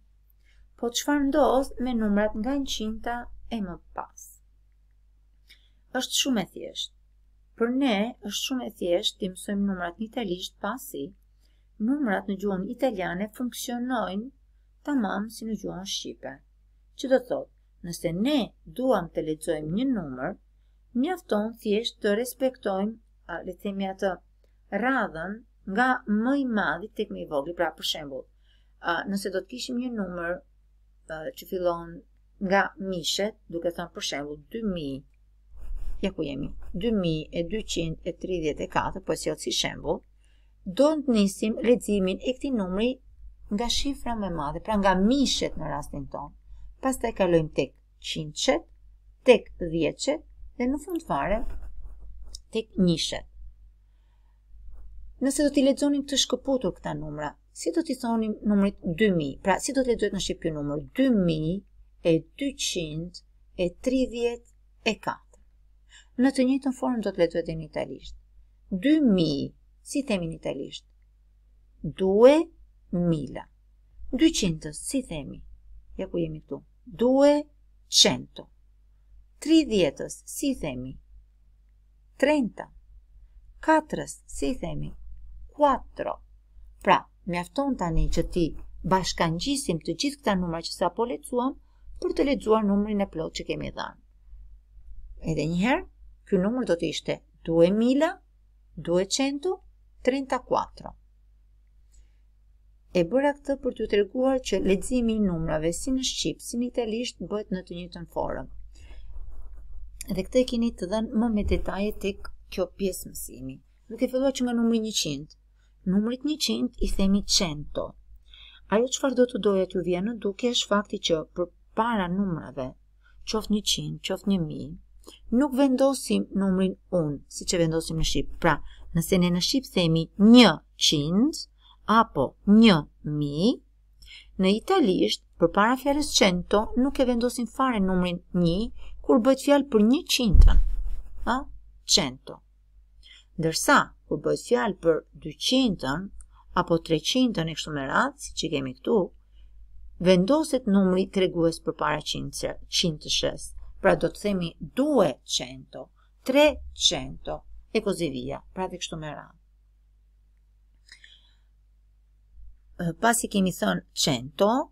Po çfarë ndodh me numrat nga 100 e më pas? është shumë e thjeshtë. Për ne është shumë e thjeshtë të mësojmë numrat në italisht pasi numrat në gjuhën italiane funksionojnë tamam si në gjuhën shqipe. Që do thotë, nëse ne duam të lexojmë një numër, mjafton thjesht të respektojmë le të themi atë radhën nga më i madhi tek më i vogël. Pra për shembull, nëse do të kishim një numër që fillon nga mishet, duke thënë për shembull 2000 ja ku jemi, 2234, po si otë si shembul, do në të nisim ledzimin e këti numri nga shifra me madhe, pra nga mishet në rastin tonë, pas të e kalojmë tek 100, tek 10, dhe në fund fare, tek njëshet. Nëse do t'i ledzonim të shkëputur këta numra, si do t'i thonim numrit 2000, pra si do t'i ledzojt në Shqipë një numër 2234 në të njëtën formë do të letëve në italisht. 2.000, si themi në italisht. 2.000. 200, si themi. Ja ku jemi tu. 200. 30, si themi. 30. 4, si themi. 4. Pra, mjafton tani që ti bashkangjisim të gjithë këta numra që sa po për të lecuar numrin e plot që kemi dhanë. Edhe njëherë, ky numër do të ishte 2234. E bëra këtë për të treguar që leximi i numrave si në shqip, si në italisht bëhet në të njëjtën formë. Dhe këtë e keni të dhënë më me detaje tek kjo pjesë mësimi. Duke filluar që nga numri 100, numrit 100 i themi 100. Ajo çfarë do të doja të vjen në dukje është fakti që përpara numrave, qoftë 100, qoftë 1000, nuk vendosim numrin unë, si që vendosim në Shqipë. Pra, nëse ne në Shqipë themi një qindë, apo një mi, në italisht, për para fjales cento, nuk e vendosim fare numrin një, kur bëjt fjalë për një qindën. A? cento. Ndërsa, kur bëjt fjalë për 200-ën, apo 300-ën e kështu me ratë, si që kemi këtu, vendoset numri të reguës për para qindëshes pra do të themi 200, 300 e kozi via, pra të kështu më rranë. Pas i kemi thënë 100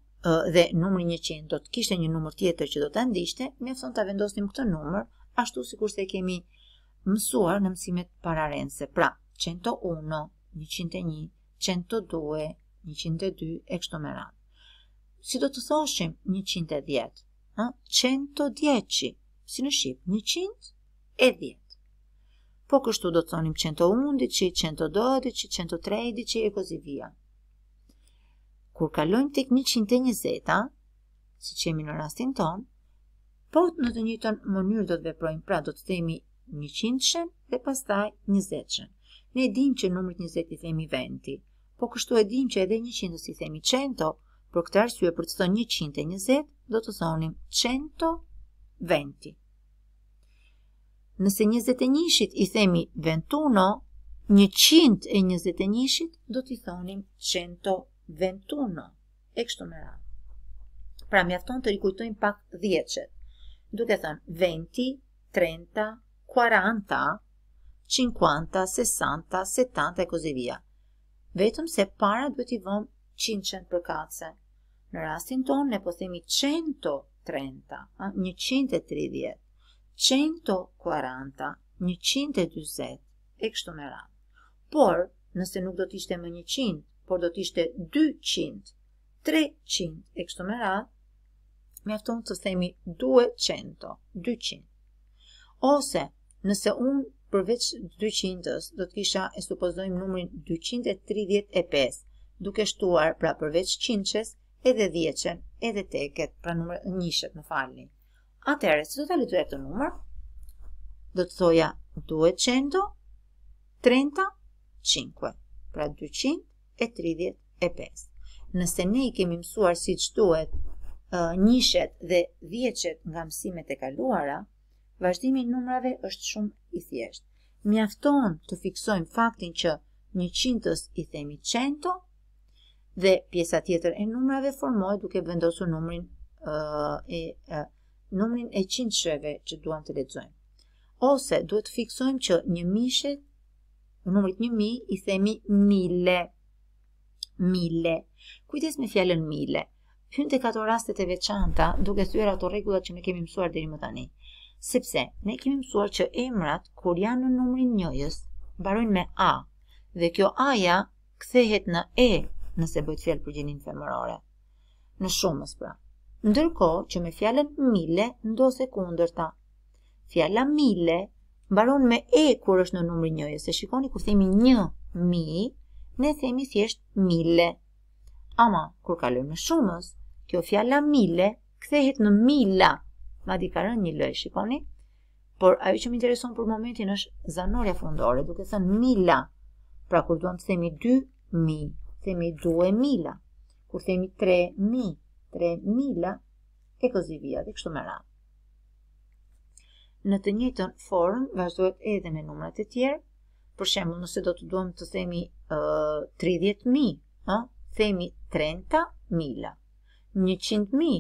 dhe numëri 100 do të kishtë një numër tjetër që do të ndishtë, me thon të vendosim këtë numër, ashtu si kurse e kemi mësuar në mësimet pararense, pra 101, 101, 102, 102, e kështu me rratë. Si do të thoshim 110, 110, si në Shqip, 100 e 10. Po kështu do të thonim 111, 112, 113 e kozi via. Kur kalojmë tek 120, si qemi në rastin ton, po të në të njëton mënyrë do të veprojmë, pra do të temi 100 dhe pastaj 20. Ne dim që numërit 20 i themi 20, po kështu e dim që edhe 100 si themi 100, për këtë arsye për të thënë 120, do të thonim 120. Nëse 21-shit i themi 21, 121-shit do të thonim 121. E kështu me radhë. Pra mjafton të rikujtojmë pak 10-shet. Duke thënë 20, 30, 40. 50, 60, 70 e kozivija. Vetëm se para duhet i vëmë 100 qënë për katëse në rastin tonë ne po themi 130, 130, 140, 120 e kështu me 200, Por, nëse nuk do t'ishte më 200, 200, por do 200, 200, 200, 200, 200, 200, me 200, 200, të 200, 200, 200, Ose, nëse 200, 200, 200, 200, do 200, e supozojmë 200, 200, 200, 200, 200, 200, 200, 200, 200, edhe dhjeqen, edhe teket, pra numër njëshet në falin. Atere, si do të lituja këtë numër? Do të thoja 235, pra 235. Nëse ne i kemi mësuar si që duhet njëshet dhe dhjeqet nga mësimet e kaluara, vazhdimi numrave është shumë i thjeshtë. Mjafton të fiksojmë faktin që një qintës i themi qento, dhe pjesa tjetër e numrave formoj duke vendosur numrin e, e numrin e qindsheve që duam të lexojmë. Ose duhet të fiksojmë që një në numrit 1000 i themi mile. Mile. Kujdes me fjalën mile. Hynë të kato rastet e veçanta duke thyrë ato regullat që ne kemi mësuar dheri më tani. Sepse, ne kemi mësuar që emrat, kur janë në numrin njëjës, barojnë me A, dhe kjo A-ja kthehet në E nëse bëjt fjallë për gjenin femërore. Në shumës pra. Ndërko që me fjallën mile ndose kundër ta. Fjalla mile mbaron me e kur është në numri njëje se shikoni ku themi një mi, ne themi thjesht mile. Ama, kur kalojmë në shumës, kjo fjalla mile kthehet në mila, ma di karën një lëj, shikoni? Por ajo që më intereson për momentin është zanorja fundore, duke thënë mila. Pra kur duam të themi dy mi, themi 2 mila, kur themi 3 mi, 3 mila, e këzë via, dhe kështu më ratë. Në të njëtën formë, vazhdojt edhe me numrat e tjerë, për shemë, nëse do të duham të themi 30 mi, themi 30 mila, 100 mi,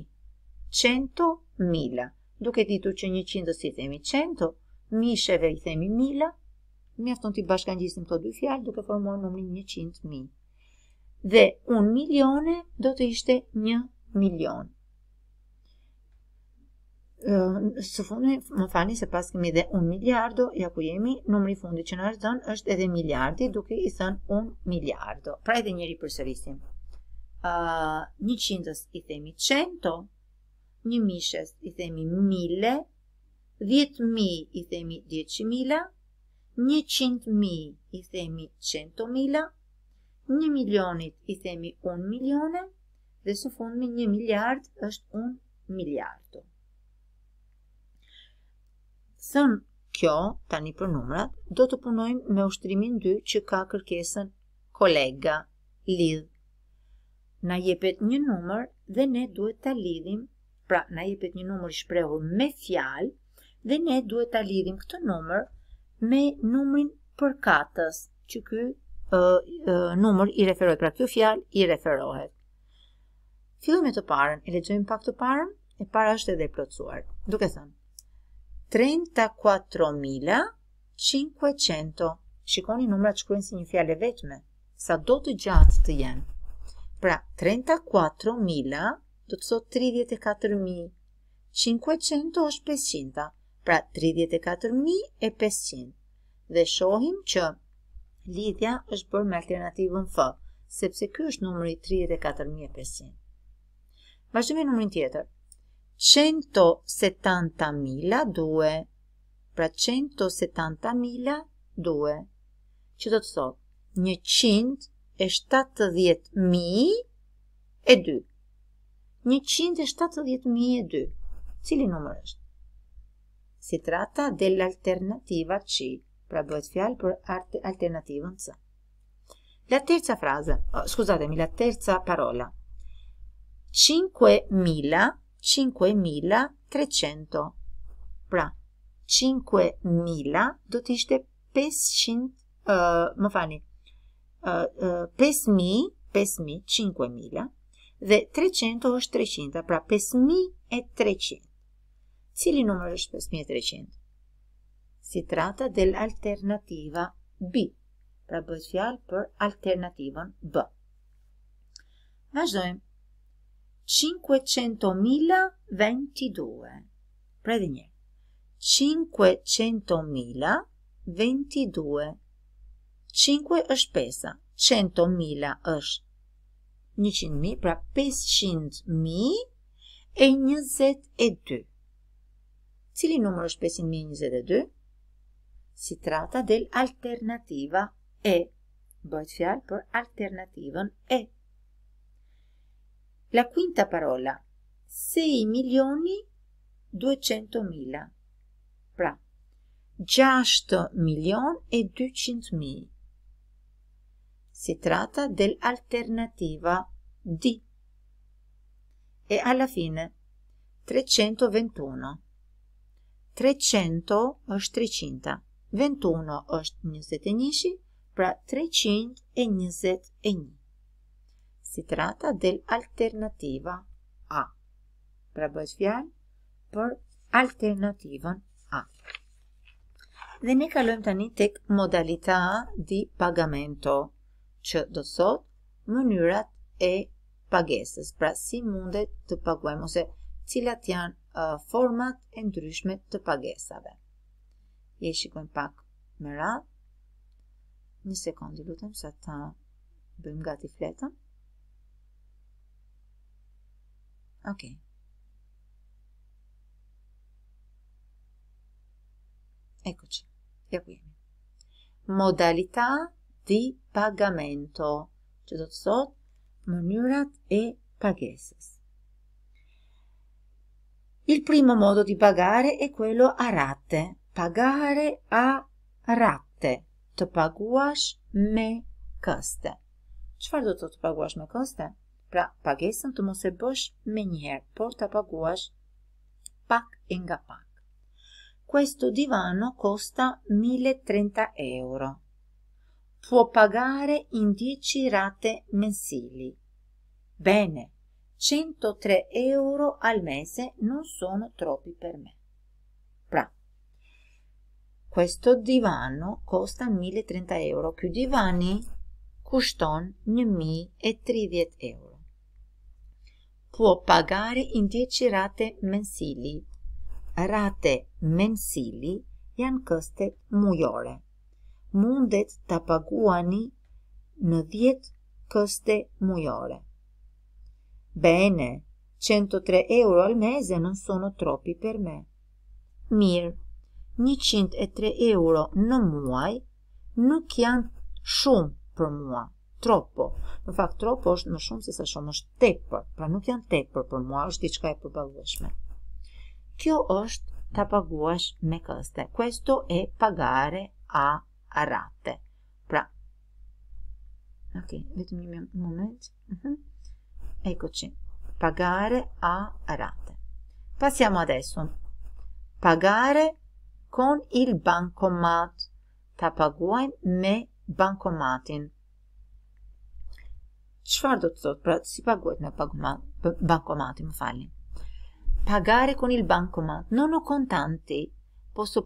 100 mila, duke ditu që 100 si themi 100, Mi sheve i themi mila, mi afton t'i bashkan gjistin të dy fjallë duke formuar nëmri 100.000. mi dhe un milione do të ishte një milion. Së fundi, më fali se pas kemi dhe un miliardo, ja ku jemi, numri fundi që në dhënë është edhe miliardi, duke i thënë un miliardo. Pra edhe njëri për sërisim. Uh, një qindës i themi qento, një mishës i themi mile, dhjetë mi i themi dhjetë 100.000 një qindë mi i themi qento mila, një milionit i themi un milione dhe së fund me një miliard është un miliardu. Sën kjo, tani për numrat, do të punojmë me ushtrimin 2 që ka kërkesën kolega, lidh. Na jepet një numër dhe ne duhet të lidhim, pra na jepet një numër i shprehur me fjalë, dhe ne duhet të lidhim këtë numër me numërin për katës, që kërë numër i referohet, pra kjo fjal i referohet. Fillim e të parën, e legjojmë pak të parën, e para është edhe plotësuar. Duke thënë, 34.500, shikoni numra që kërën si një fjale vetme, sa do të gjatë të jenë. Pra, 34.000, do të sot 34.500 është 500, pra 34.500. Dhe shohim që lidhja është bërë me alternativën F, sepse kjo është numëri 34.500. Vashëmi numërin tjetër. 170.000 duhe, pra 170.000 duhe, që do të thotë, një qind e 70.000 e 2. 170.000 e 2. Cili numër është? Si trata dell'alternativa C. Pra bëhet fjal për alternativën C. La terza frase. Scusatemi, la terza parola. 5.000, 5.300. Pra, 5.000 do të ishte 500, më falni. 5.000, 5.500, 5.000 dhe 300 është 300. Pra 5.300. Cili numër është 5.300? si trata del alternativa B, pra bëjt fjalë për alternativën B. Vazhdojmë, 500.022, pra edhe një, 500.022, 5 është pesa, 100.000 është 100.000, pra 500.000 e 22. Cili numër është 500.022? Si tratta dell'alternativa E, Beutfall per Alternativen E. La quinta parola, 6 milioni 200 mila. Pra, 6 milioni e 200 mila. Si tratta dell'alternativa D. E alla fine, 321. 300 është 300. Ventuno është 21-shi, pra 321. Si trata del alternativa A. Pra bëjt fjallë për alternativën A. Dhe ne kalojmë tani tek modalita di pagamento, që do sot mënyrat e pagesës, pra si mundet të paguajmë, ose cilat janë uh, format e ndryshme të pagesave. Yeşilgöl Park Meral nis-sekondi l-utem ta' bil-mgati fleta. Ok. Eccoci, e qui. Modalità di pagamento. Ġedot sot, manurat e pageses. Il primo modo di pagare è quello a rate, pagare a rate, të paguash me këste. Qëfar do të të paguash me këste? Pra, pagesën të mos e bësh me njëherë, por të paguash pak e nga pak. Questo divano costa 1030 euro. Può pagare in 10 rate mensili. Bene, 103 euro al mese non sono troppi per me. Questo divano costa 1030 euro. Ky divani kushton 1030 euro. Può pagare in 10 rate mensili. Rate mensili janë kostet mujore. Mundet ta paguani në 10 koste mujore. Bene, 103 euro al mese non sono troppi per me. Mirë. 103 euro në muaj nuk janë shumë për mua, tropo. Në fakt, tropo është më shumë si sa shumë është tepër, pra nuk janë tepër për mua, është diçka e përbalueshme. Kjo është të paguash me këste. Questo e pagare a rate. Pra, ok, vetëm një moment. Uh -huh. Eko që, pagare a rate. Passiamo adesso. Pagare con il bankomat, ta paguajn me bankomatin. Çfarë do të thotë, pra, si paguajt me bankomatin, më falin? Pagare kon il bankomat, non o kontanti, posso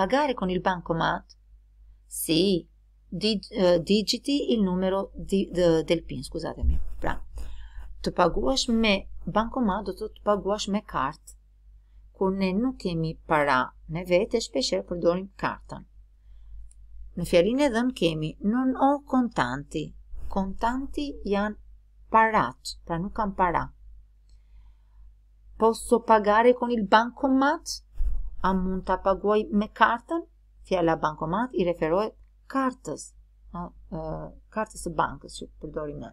pagare kon il bankomat, si, digiti il numero del pin, scusatemi. pra, të paguash me bankomat, do të të paguash me kartë, kur ne nuk kemi para me vete, shpesher përdorim kartën. Në fjallin e dhëmë kemi non o kontanti. Kontanti janë parat, pra nuk kam para. Posso pagare con il bancomat? A mund të paguaj me kartën? Fjalla bankomat i referohet kartës, kartës e bankës që përdorim në.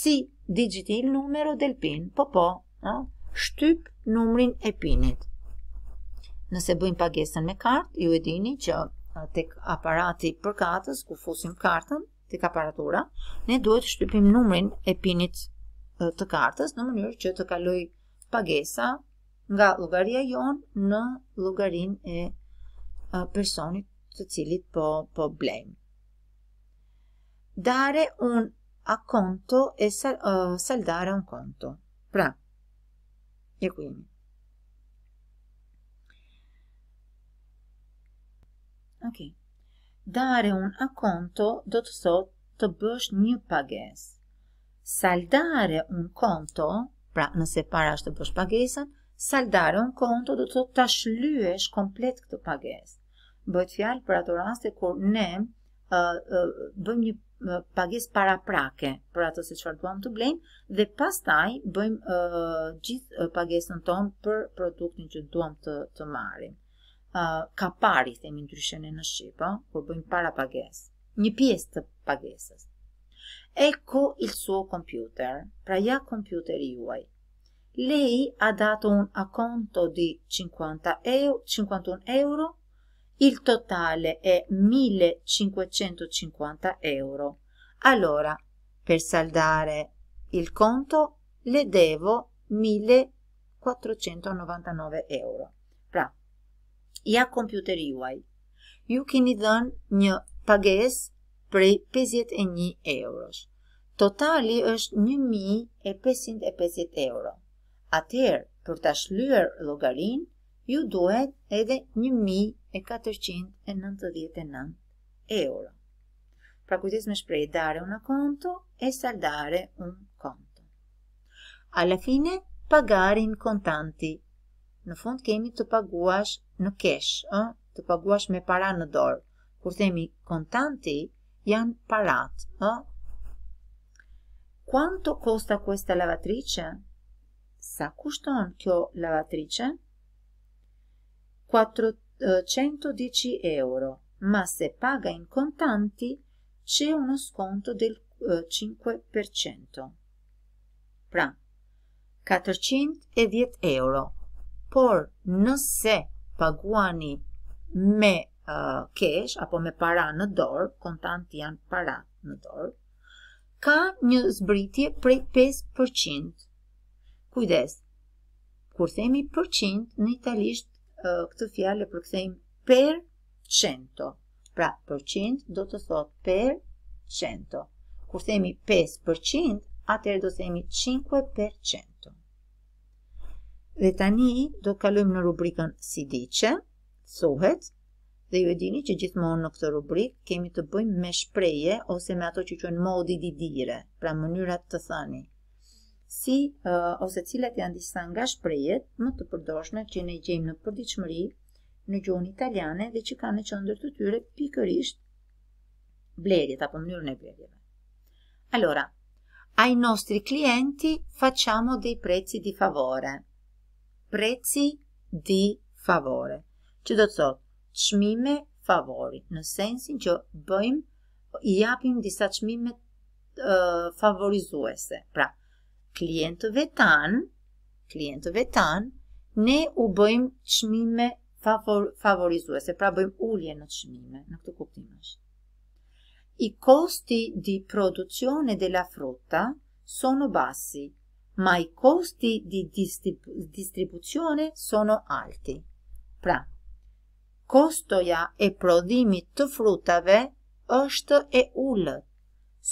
Si digitil numero del PIN, po po, shtypë numrin e pinit. Nëse bëjmë pagesën me kartë, ju e dini që të aparati për katës, ku fusim kartën, të aparatura, ne duhet shtypim numrin e pinit të kartës, në mënyrë që të kaloj pagesa nga lugaria jonë në lugarin e personit të cilit po, po blejmë. Dare un a konto e sal, uh, saldare un konto. Pra, Një ku jemi. Ok. Dare un a konto do të sot të bësh një pages. Saldare un konto, pra nëse para është të bësh pagesën, saldare un konto do të sot të shlyesh komplet këtë pages. Bëjt fjalë për ato raste kur ne bëjmë një pagesë paraprake për ato se çfarë duam të blejmë dhe pastaj bëjmë uh, gjithë pagesën tonë për produktin që duam të të marrim. Uh, ka pari themi ndryshe në, në shqip, po, kur bëjmë para pagesë. Një pjesë të pagesës. Ecco il suo computer. Pra ja kompjuteri juaj. Lei ha dato un acconto di 50 euro, 51 euro il totale è 1550 euro. Allora, per saldare il conto, le devo 1499 euro. Pra, ja computer juaj, ju kini dhën një pages prej 51 euros. Totali është 1550 euro. Atëherë, për ta shlyer llogarinë, ju duhet edhe 1.499 euro. Pra kujtis me shprej dare unë konto e saldare unë konto. Alla fine, pagarin kontanti. Në fund kemi të paguash në kesh, të paguash me para në dorë. Kur themi kontanti, janë parat. Quanto kosta questa lavatrice? Sa kushton kjo lavatrice? Kjo lavatrice? 410 eh, euro, ma se paga in contanti c'è uno sconto del 5%. Eh, pra, 410 euro, por nëse paguani me eh, cash, apo me para në dorë, kontanti janë para në dorë, ka një zbritje prej 5%. Kujdes, kur themi përqind, në italisht këtë fjallë përkëthejmë per cento. Pra, përqind do të thot per cento. Kur themi 5%, atër do themi 5%. Dhe tani do të kalujmë në rubrikën si diqe, sohet, dhe ju e dini që gjithmonë në këtë rubrikë kemi të bëjmë me shpreje ose me ato që qënë modi di dire, pra mënyrat të thani si uh, ose cilat janë disa nga shprehjet më të përdorshme që ne i gjejmë në përditshmëri në gjuhën italiane dhe që kanë në qendër të tyre pikërisht blerjet apo mënyrën e blerjeve. Allora, ai nostri clienti facciamo dei prezzi di favore. Prezzi di favore. Që do të thotë, çmime favori, në sensin që bëjmë i japim disa çmime uh, favorizuese. Pra, klientëve tanë, klientëve tanë, ne u bëjmë qmime favor, favorizuese, pra bëjmë ullje në qmime, në këtë kuptim është. I kosti di produzione de la frutta sono bassi, ma i kosti di distribuzione sono alti. Pra, kostoja e prodhimit të frutave është e ullët,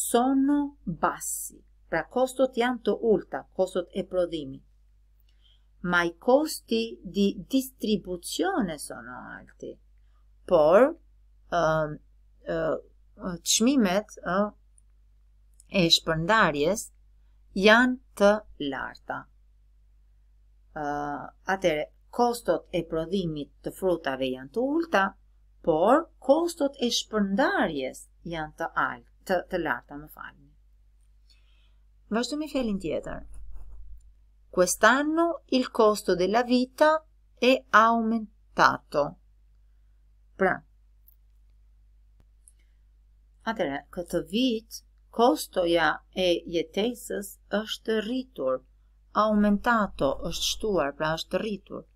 sono bassi pra kostot janë të ulta, kostot e prodhimit. Ma i kosti di distribucione sono alti, por qmimet e shpërndarjes janë të larta. Atere, kostot e prodhimit të frutave janë të ulta, por kostot e shpërndarjes janë të larta, më falmi. Vazhdo mi fjallin tjetër. Questanno il costo della vita e aumentato. Pra. Atëra, këtë vit, kostoja e jetesis është rritur. Aumentato është shtuar, pra është rritur.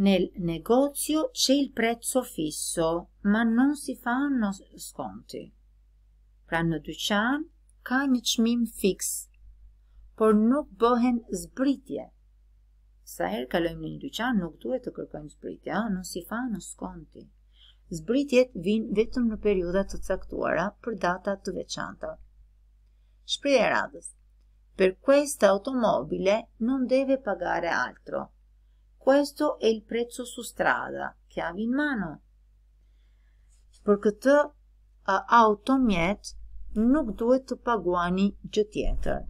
Nel negocio c'è il prezzo fisso, ma non si fanno sconti. Pra në dyqan, ka një qmim fix, por nuk bëhen zbritje. Sa herë kalojmë një dyqan, nuk duhet të kërkojmë zbritje, a, në si fa në skonti. Zbritjet vinë vetëm në periudat të caktuara për data të veçanta. Shpri e radhës. Per questa automobile non deve pagare altro. Questo è il prezzo su strada che avi in mano. Per questo uh, auto nuk duhet të paguani gjë tjetër.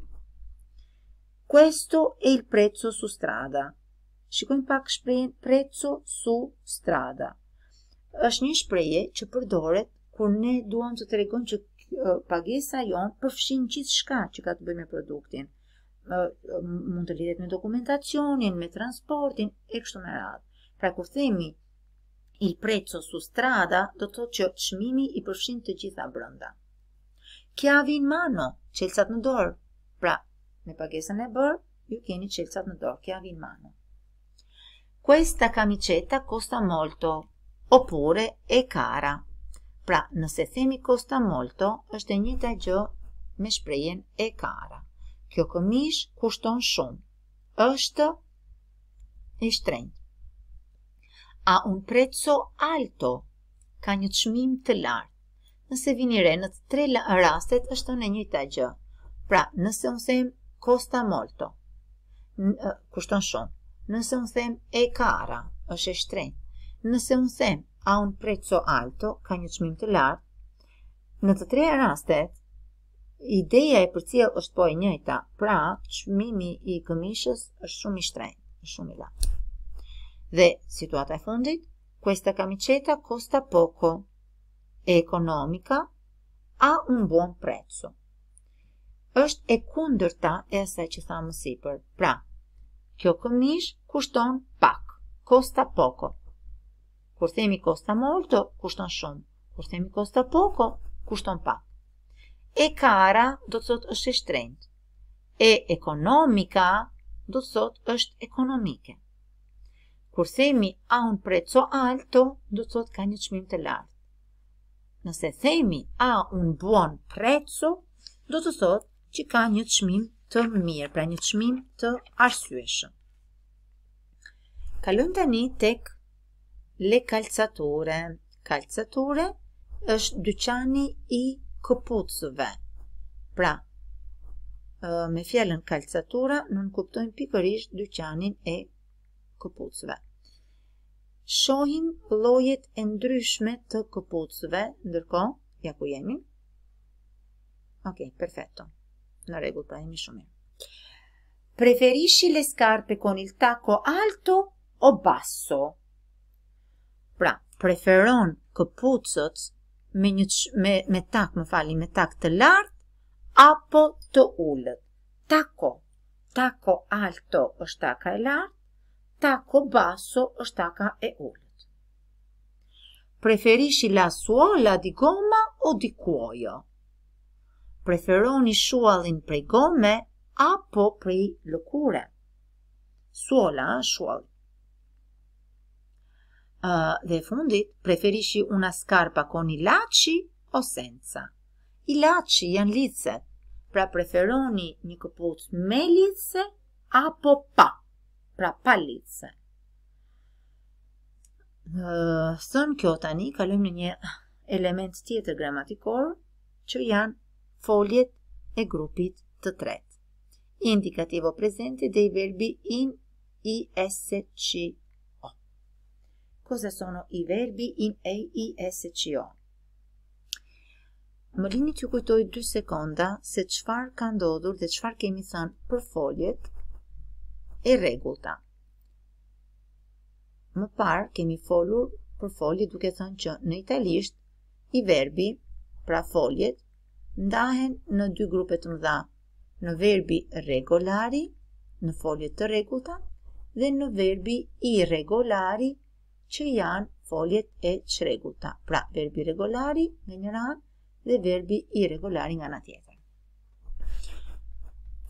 Questo è il prezzo su strada. Shikojmë pak shprejen prezzo su strada. Ës një shpreje që përdoret kur ne duam të tregon që pagesa jonë përfshin gjithë shka që ka të bëjë me produktin. Mund të lidhet me dokumentacionin, me transportin, e kështu me radhë. Pra kur themi il prezzo su strada, do të që shmimi i përfshin të gjitha brënda kjavi në mano, qelësat në dorë. Pra, me pagesën e bërë, ju keni qelësat në dorë, kjavi në mano. Questa camicetta costa molto, oppure è cara. Pra, nëse themi costa molto, është e një gjë me shprejen e cara. Kjo këmish kushton shumë, është e shtrenjë. A un prezzo alto, ka një të shmim të lartë nëse vini re në të tre rastet është në një të gjë. Pra, nëse unë them costa molto, kushton shumë. Nëse unë them e cara, është e shtrejnë, Nëse unë them a un prezzo alto, ka një qmim të lartë, në të tre rastet, ideja e për cilë është po e njëta, pra, qmimi i këmishës është shumë i shtrejnë, është shumë i lartë. Dhe, situata e fundit, questa camicetta costa poco economica a un buon prezzo. Është e kundërta e asaj që tha më sipër. Pra, kjo këmish kushton pak, costa poco. Kur themi costa molto, kushton shumë. Kur themi costa poco, kushton pak. E cara do të thotë është e shtrenjtë. E economica do të thotë është ekonomike. Kur themi a un prezzo alto, do të thotë ka një çmim të lartë nëse themi a unë buon prezzo, do të thotë që ka një të shmim të mirë, pra një të shmim të arsueshëm. Kalëm të një tek le kalcatore. Kalcatore është dyqani i këpucëve. Pra, me fjallën kalcatura, nënë kuptojnë pikërish dyqanin e këpucëve shohim lojet e ndryshme të këpucëve, ndërko, ja ku jemi. Ok, perfetto, në regull pra jemi shumë. Preferishi le skarpe kon il tako alto o basso? Pra, preferon këpucët me, një, me, me tak, më fali, me tak të lartë, apo të ullët? Tako, tako alto është taka e lartë, tako basso është taka e ullët. Preferishi la suola di goma o di kuojo? Preferoni shualin prej gome apo prej lukure? Suola, shuali. Uh, dhe fundit, preferishi una skarpa kon i laci o senza? I laci janë lice, pra preferoni një këpuc me lice apo pa? pra pa lidhse. Thënë kjo tani, kalëm në një element tjetër gramatikor, që janë foljet e grupit të tret. Indikativo prezente dhe i verbi in, i, s, c, o. Kose sono i verbi in, e, i, s, c, o? Më lini që kujtoj 2 sekonda se qfar ka ndodhur dhe qfar kemi thënë për foljet e regullta. Më parë kemi folur për folje duke thënë që në italisht i verbi, pra foljet, ndahen në dy grupe të mëdha, në verbi regolari, në folje të regullta, dhe në verbi i që janë foljet e qregullta. Pra, verbi regolari në një ranë dhe verbi i regolari nga në tjetër.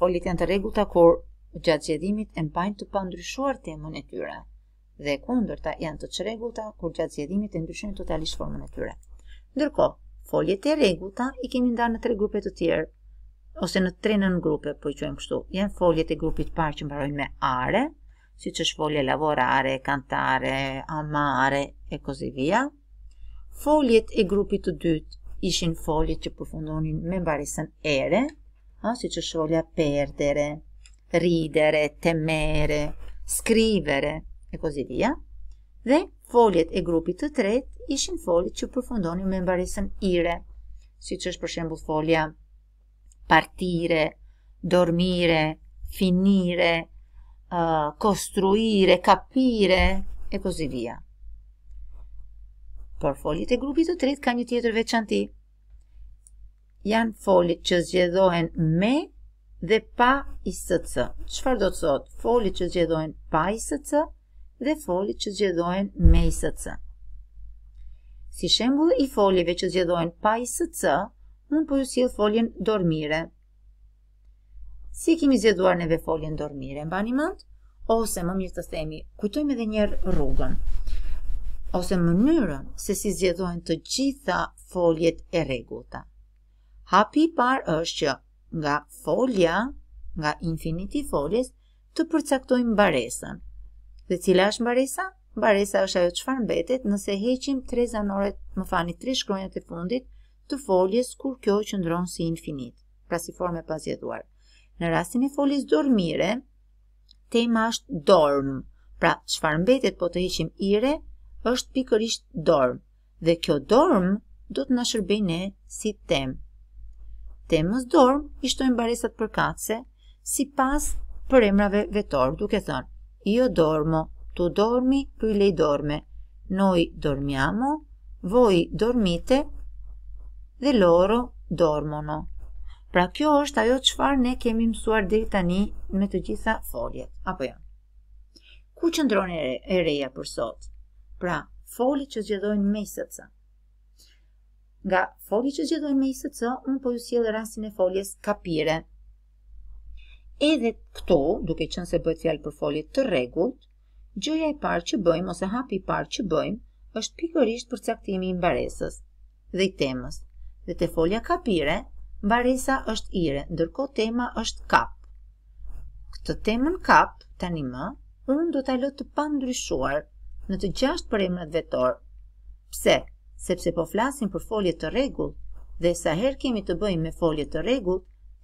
Foljet janë të regullta, kur gjatë zjedhimit e mbajnë të pa ndryshuar temën e tyre, dhe kundërta janë të çrregullta kur gjatë zgjedhimit e ndryshojnë totalisht formën e tyre. Ndërkohë, foljet e rregullta i kemi ndarë në tre grupe të tjerë ose në tre nën grupe, po i quajmë kështu. Janë foljet e grupit parë që mbarojnë me are, siç është folja lavorare, kantare, amare e così Foljet e grupit të dytë ishin foljet që përfundonin me mbarisën ere, ha, siç është folja perdere, ridere, temere, scrivere e così via. Dhe foljet e grupit të tret ishin foljet që përfundonin me mbarisën ire, si që është për shembu folja partire, dormire, finire, uh, kostruire, kapire e così via. Por foljet e grupit të tret ka një tjetër veçanti. Janë foljet që zgjedhohen me dhe pa i SC. Çfarë do të thotë? Folit që zgjëllojnë pa i SC dhe folit që zgjëllohen me i SC. Si shembull i folive që zgjëllojnë pa i SC, un po ju sjell foljen dormire. Si kimi kemi zgjeduar neve foljen dormire? Mbani mend, ose më mirë të themi, kujtojmë edhe një rrugën, rregullën. Ose mënyrën se si zgjëllojnë të gjitha foljet e rregullta. Hapi i parë është që nga folja, nga infiniti foljes, të përcaktojmë mbaresën. Dhe cila është mbaresa? Mbaresa është ajo që farë mbetet nëse heqim tre zanoret, më fani tre shkronjët e fundit, të foljes kur kjo që ndronë si infinit, pra si forme pasjetuar. Në rastin e foljes dormire, tema është dorm, pra që farë mbetet po të heqim ire, është pikërisht dorm, dhe kjo dorm do të në shërbej ne si temë. Temës dorm i shtojnë baresat për katse, si pas për emrave vetor, duke thënë, jo dormo, tu dormi, tu i lej dorme, noi dormiamo, voi dormite, dhe loro dormono. Pra kjo është ajo qëfar ne kemi mësuar dhe tani me të gjitha foljet, apo janë. Jo? Ku qëndron e, reja për sot? Pra, folit që zgjedojnë mesetësa, Nga folje që zgjedhën me ISC, unë po ju sjellë rastin e foljes kapire. Edhe këto, duke qënë se bëjt fjalë për foljet të regullt, gjëja e parë që bëjmë ose hapi i parë që bëjmë, është pikërisht për caktimi i mbaresës dhe i temës. Dhe të folja kapire, mbaresa është ire, ndërko tema është kap. Këtë temën kap, të më, unë do t'ajlo të pandryshuar në të gjashtë për emrat vetor. Pse? sepse po flasim për folje të rregull dhe sa herë kemi të bëjmë me folje të rregull,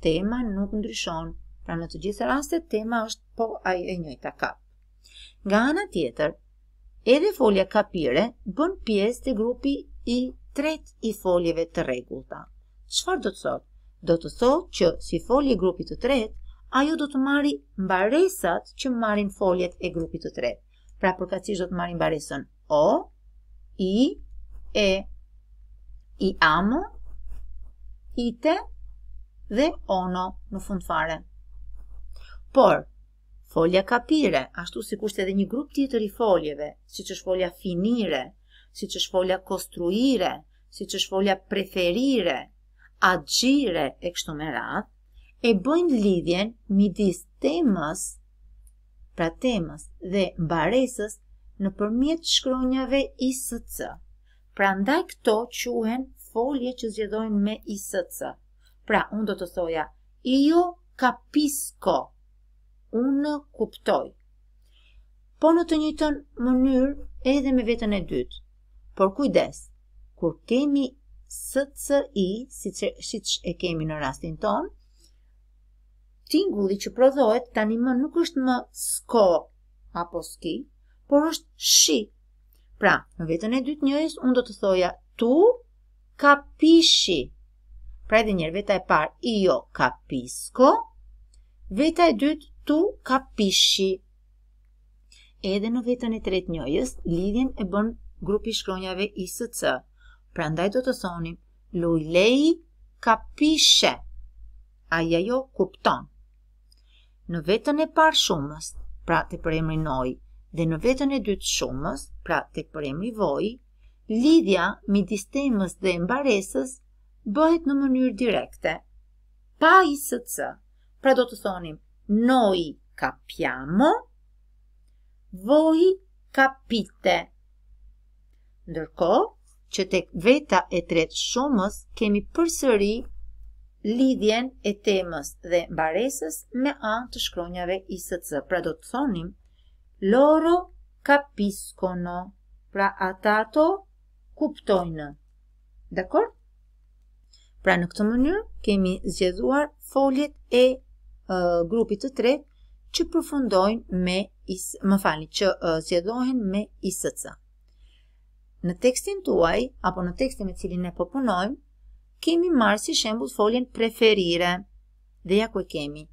tema nuk ndryshon. Pra në të gjitha rastet tema është po ai e njëjta kap. Nga ana tjetër, edhe folja kapire bën pjesë te grupi i tretë i foljeve të rregullta. Çfarë do të thot? Do të thotë që si folje e grupit të tretë ajo do të marri mbaresat që marrin foljet e grupit të tretë. Pra përkatësisht do të marrin mbaresën O, I, e i amo, i te dhe ono në fund fare por folja kapire ashtu si kusht edhe një grup tjetër i foljeve si që shfolja finire si që shfolja konstruire si që shfolja preferire agjire e kështu me rath e bëjnë lidhjen midis temës pra temës dhe mbaresës në përmjet shkronjave i së cë. Pra ndaj këto quhen folje që zgjedhojnë me sëtësë. Pra unë do të thoja, io jo capisco, unë kuptoj. Po në të njëtën mënyrë edhe me vetën e dytë. Por kujdes, kur kemi SCI, si që, si që e kemi në rastin tonë, tingulli që prodhohet tani më nuk është më sko apo ski, por është shi Pra, në vetën e dytë njëjës, unë do të thoja, tu kapishi. Pra edhe njërë, veta e parë, io kapisko, veta e dytë, tu kapishi. Edhe në vetën e tretë njëjës, lidhjen e bën grupi shkronjave i së cë. Pra ndaj do të thonim, lojlej kapishe, aja jo kupton. Në vetën e parë shumës, pra të për emri dhe në vetën e dytë shumës, pra të këpërem i voj, lidhja midis distemës dhe mbaresës bëhet në mënyrë direkte, pa i sëtësë, pra do të thonim, noj ka pjamo, voj ka pite. Ndërko, që të veta e tretë shumës, kemi përsëri lidhjen e temës dhe mbaresës me anë të shkronjave i sëtësë, pra do të thonim, loro capiscono. Pra ata kuptojnë. Dakor? Pra në këtë mënyrë kemi zgjedhuar foljet e uh, grupit të tre që përfundojnë me isë, më falni, që uh, me isc. Në tekstin tuaj apo në tekstin me cilin ne po punojmë, kemi marrë si shembull foljen preferire. Dhe ja ku e kemi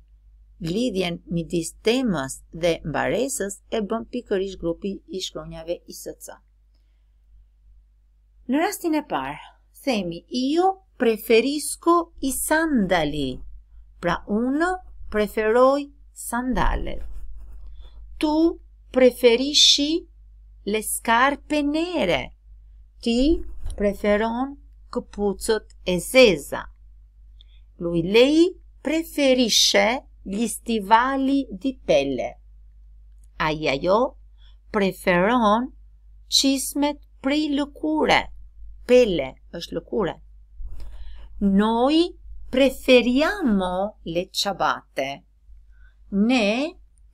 lidhjen midis temës dhe mbaresës e bën pikërisht grupi i shkronjave i SC. Në rastin e parë, themi io jo preferisco i sandali. Pra unë preferoj sandalet. Tu preferishi le scarpe nere. Ti preferon këpucët e zeza. Lui lei preferisce gli stivali di pelle. Aja jo preferon qismet pri lëkure. Pelle është lëkure. Noi preferiamo le qabate. Ne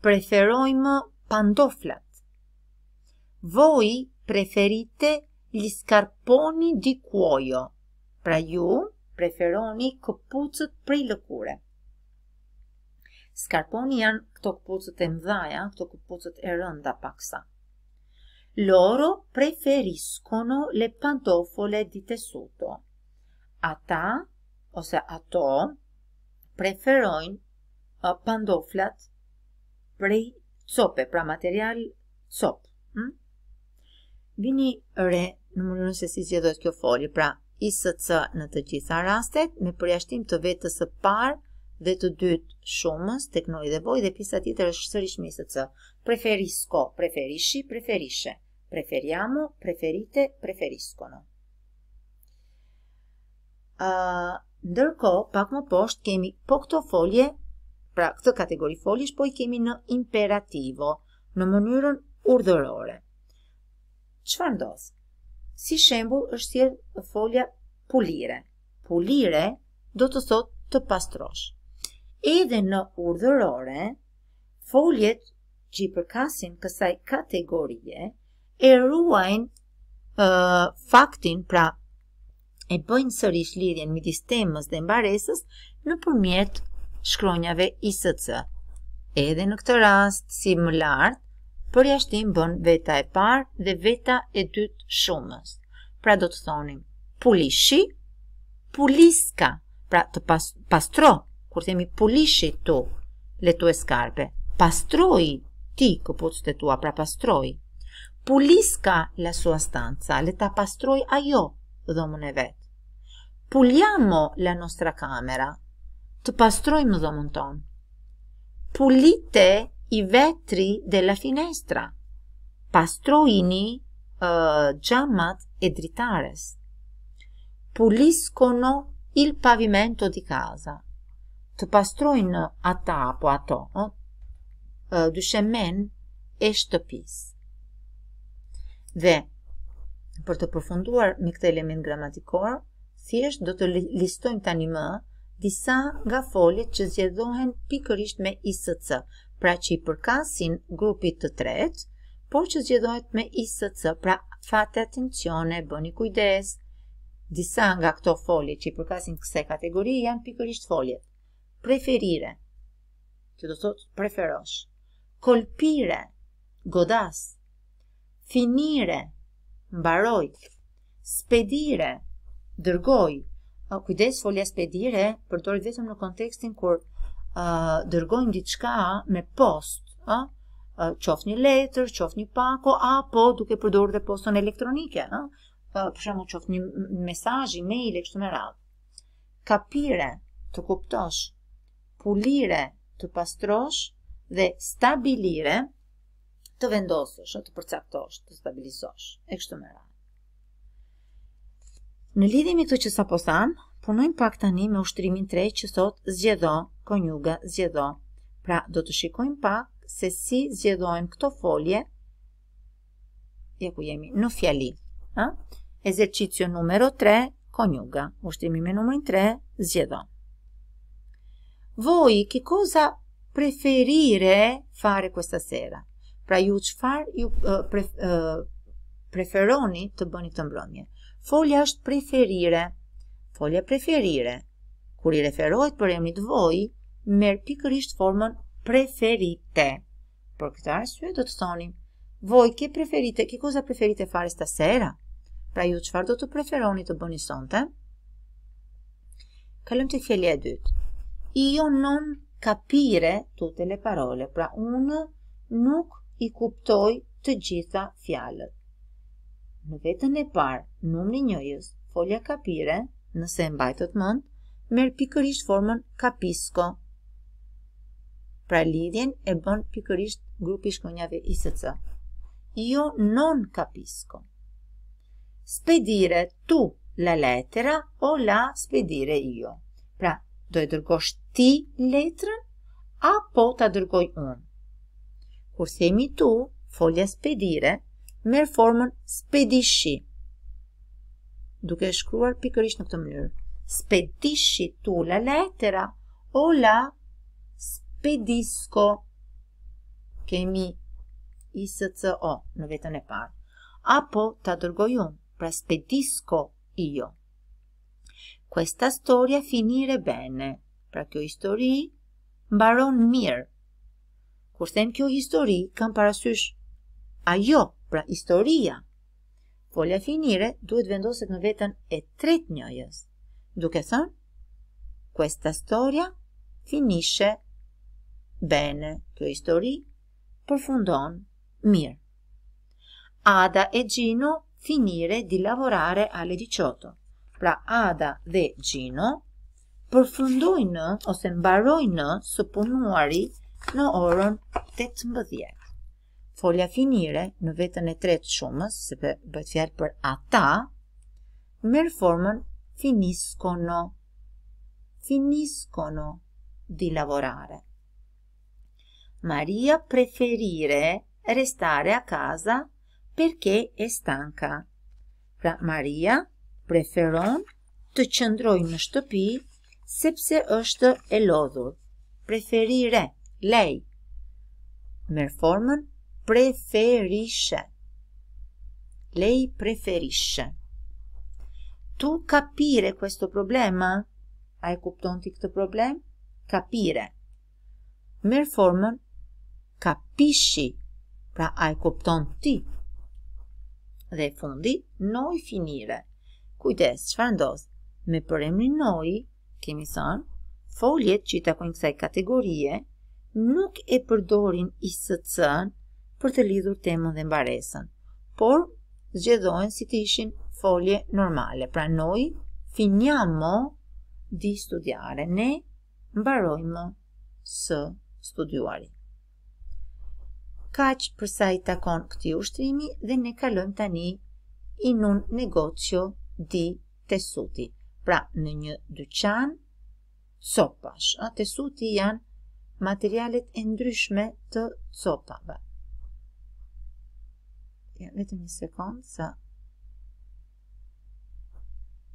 preferojmë pantoflat. Voi preferite gli scarponi di cuoio. Pra ju preferoni këpucët pri lëkure skarponi janë këto këpucët e mdhaja, këto këpucët e rënda paksa. Loro preferiscono le pantofole di tessuto. Ata, ose ato, preferojnë uh, pandoflat prej cope, pra material cop. Hm? Vini re, në më se si gjithë kjo foli, pra isë të cë në të gjitha rastet, me përjashtim të vetës e parë, dhe të dytë shumës, tek noi dhe voj dhe pjesa tjetër është sërish me së preferisko, Preferisco, preferisci, preferisce. Preferiamo, preferite, preferiscono. Uh, Ndërko, pak më poshtë kemi po këto folje, pra këtë kategori foljesh, po i kemi në imperativo, në mënyrën urdhërore. Që fa ndosë? Si shembu është si folja pulire. Pulire do të sot të pastroshë edhe në urdhërore, foljet që i përkasin kësaj kategorie, e ruajnë uh, faktin, pra e bëjnë sërish lidhjen midis temës dhe mbaresës në përmjet shkronjave ISC. Edhe në këtë rast, si më lartë, për bën veta e parë dhe veta e dytë shumës. Pra do të thonim, pulishi, puliska, pra të pas, pastro pulisci tu le tue scarpe. Pastroi ti, copotste tua, prapastroi. Pulisca la sua stanza, le tapastroi a io, domne vet. Puliamo la nostra camera, tpastrojmë dhomën tonë. Pulite i vetri della finestra, pastrojini uh, eh, gjamat e dritares. Puliscono il pavimento di casa, të pastrojnë ata apo ato, ë dyshemen e shtëpis. Dhe për të përfunduar me këtë element gramatikor, thjesht do të listojmë tani më disa nga foljet që zgjiedhohen pikërisht me isc, pra që i përkasin grupit të tretë, por që zgjedhohet me isc. Pra, fatë atencione, bëni kujdes. Disa nga këto folje që i përkasin kësaj kategorie janë pikërisht foljet preferire, që do thot preferosh, kolpire, godas, finire, mbaroj, spedire, dërgoj, kujdes folja spedire, përdojt vetëm në kontekstin kur uh, dërgojnë diçka me post, uh, uh, qof një letër, qof një pako, apo duke përdojrë dhe poston elektronike, uh, për shumë qof një mesaj, e-mail, e kështu me radhë. Kapire, të kuptosh, pulire të pastrosh dhe stabilire të vendosësh, të përcaktosh, të stabilizosh, e kështu me rrë. Në lidhimi këtë që sa po thamë, punojnë pak tani me ushtrimin 3 që sot zgjedo, konjuga, zgjedo. Pra do të shikojnë pak se si zgjedojmë këto folje, ja ku jemi, në fjali. Ezercicio numero 3, konjuga. Ushtrimi me numërin 3, zgjedojmë voi che cosa preferire fare questa sera? Pra ju qëfar ju uh, uh, preferoni të bëni të mbrëmje? Folja është preferire. Folja preferire. Kur i referohet për emrit voi, merë pikërisht formën preferite. Për këtë arsye do të thonim, voi ke preferite, ke koza preferite fare sta sera? Pra ju qëfar do të preferoni të bëni sonte? Kalëm të fjellje e dytë io jo non capire tutte le parole, pra un nuk i kuptoj të gjitha fjalët. Në vetën e parë, numri njëjës, folja kapire, nëse e mbajtët mund, merë pikërisht formën kapisko. Pra lidhjen e bën pikërisht grupi shkonjave i së cë. Io non kapisko. Spedire tu la lettera o la spedire io. Pra do e dërgosh ti letrën apo ta dërgoj unë. Kur themi tu, folja spedire merr formën spedishi. Duke shkruar pikërisht në këtë mënyrë, spedishi tu la lettera o la spedisco. Kemi i së cë o në vetën e parë. Apo ta dërgoj unë, pra spedisko i jo. Questa storia finire bene. Pra kjo histori mbaron mirë. Kur them kjo histori, kam parasysh ajo, pra historia. Folja finire duhet vendoset në veten e tretë njëjës. Duke thënë, questa storia finisce bene. Kjo histori përfundon mirë. Ada e Gino finire di lavorare alle 18 pra Ada dhe Gino, përfundojnë ose mbarojnë së punuari në orën 18. Folja finire në vetën e tretë shumës, se për bëhet fjalë për ata, mërë formën finiscono, finiscono di lavorare. Maria preferire restare a casa perché è stanca. Pra Maria preferon të qëndroj në shtëpi sepse është e lodhur. Preferire, lej. Merë formën preferishe. Lej preferishe. Tu kapire questo problema? A e kupton ti këtë problem? Kapire. Merë formën kapishi. Pra a e kupton ti? Dhe fundi, noi finire. Kujtes, qëfar ndodhë? Me për noi, kemi sanë, foljet që i takojnë kësaj kategorie, nuk e përdorin i së të për të lidhur temën dhe mbaresën, por zgjedojnë si të ishin folje normale. Pra noi finjamo di studiare, ne mbarojmo së studiuarit. Kaqë përsa i takon këti ushtrimi dhe ne kalon tani i nun negocio di tesuti. Pra në një dyqan copash. A, tesuti janë materialet e ndryshme të copave. Ja, vetë një sekundë, sa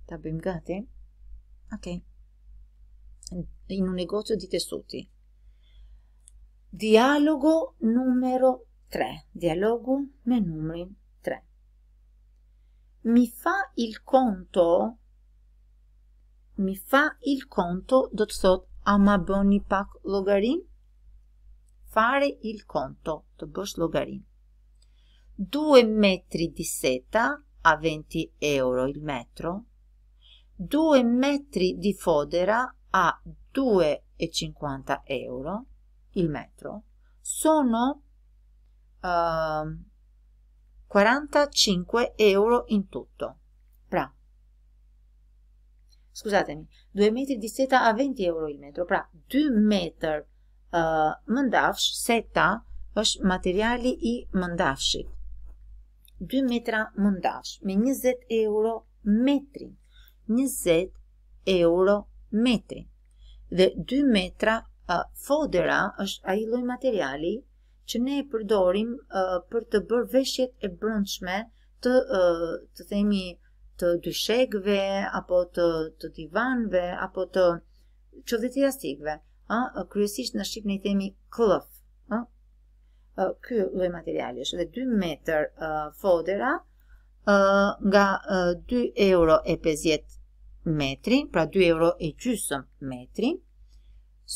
ta bëjmë gati. Ok. i në negozio di tessuti. Dialogo numero 3. Dialogo me numrin 3. mi fa il conto mi fa il conto do të thot a pak logarin fare il conto të bësh logarin 2 metri di seta a 20 euro il metro 2 metri di fodera a 2,50 euro il metro sono uh, 45 euro in tutto. Pra, scusatemi, 2 metri di seta a 20 euro il metro, pra, 2 metri uh, mëndafsh, seta është materiali i mëndafshit. 2 metra mëndafsh, me 20 euro metrin. 20 euro metrin. Dhe 2 metra uh, fodera është a i loj materiali që ne e përdorim uh, për të bërë veshjet e brëndshme të uh, të themi të dyshekëve apo të të divanëve apo të çoditë jashtëve, ë uh, kryesisht në shqip ne i themi kllëf, ë uh, uh, ky lloj materiali është dhe 2 metër uh, fodera uh, nga uh, 2 euro e 50 metri, pra 2 euro e gjysëm metri,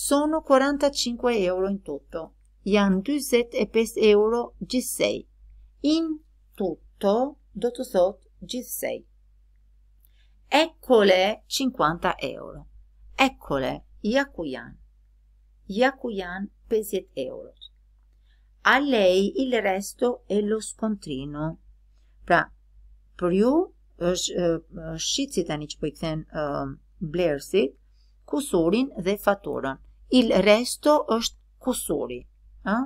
sono 45 euro in tutto, janë 25 euro gjithsej. In tutto do të thot gjithsej. Ekole 50 euro. Ekole, ja ku janë. Ja ku janë 50 euro. A lei il resto e lo scontrino. Pra, për ju, është shqitësi tani që që pojë këthen blersi, kusurin dhe faturën. Il resto është kusurin ë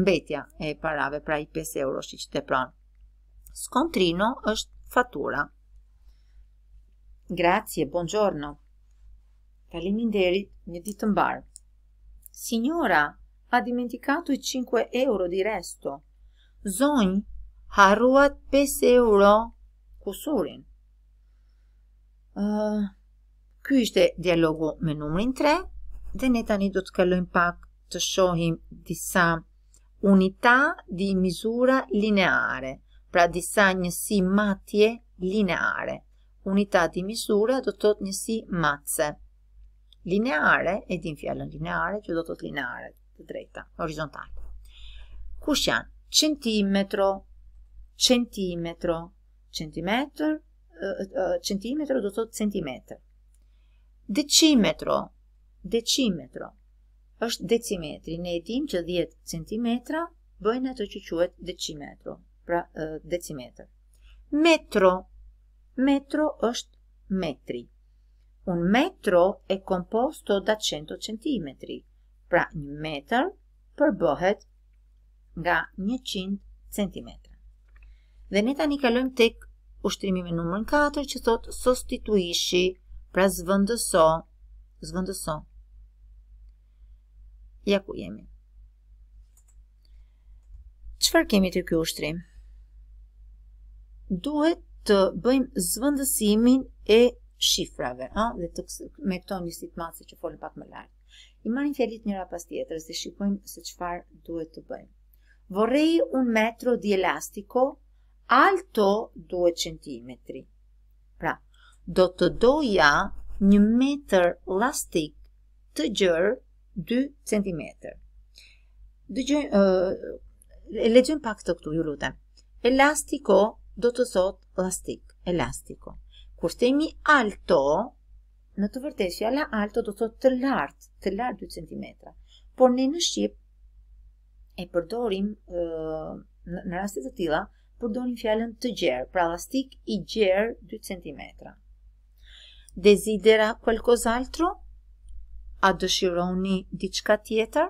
mbetja e parave pra i 5 euro që te pran. Skontrino është fatura. Grazie, buongiorno. deri një ditë të mbar. Signora, ha dimenticato i 5 euro di resto. Zonj, harruat 5 euro kusurin. Uh, ky ishte dialogu me numrin 3 dhe ne tani do të kalojmë pak të shohim disa unita di mizura lineare, pra disa njësi matje lineare. Unita di mizura do të të njësi matëse. Lineare, e din fjallën lineare, që do të të lineare, të drejta, horizontale. Kush janë? Centimetro, centimetro, centimetr, centimetro do të të centimetr. Decimetro, decimetro, decimetro, është decimetri. Ne tim që 10 cm bëjnë ato që quhet decimetro, pra decimetër. Metro. Metro është metri. Un metro e composto da 100 cm. Pra 1 metër përbohet nga 100 cm. Dhe ne tani kalojmë tek ushtrimi me numërin 4 që thot sostituishi, pra zvendëso, zvendëso. Ja ku jemi. Qëfar kemi të kjo ushtrim? Duhet të bëjmë zvëndësimin e shifrave, dhe të me këto një sitë masë që folë pak më lartë. I marim fjallit njëra pas tjetër, dhe shikojmë se qëfar duhet të bëjmë. Vorej un metro di elastiko, alto duhet centimetri. Pra, do të doja një meter lastik të gjërë 2 cm. Dëgjoj ë uh, lexojm pak të këtu, ju lutem. Elastiko do të thot Elastik, elastiko. Kur themi alto, në të vërtetë fjala alto do të thot të lartë, të lartë 2 cm. Por ne në shqip e përdorim ë në raste të tilla përdorim fjalën të gjerë, pra elastik i gjerë 2 cm. Desidera qualcos altro? a dëshironi diçka tjetër?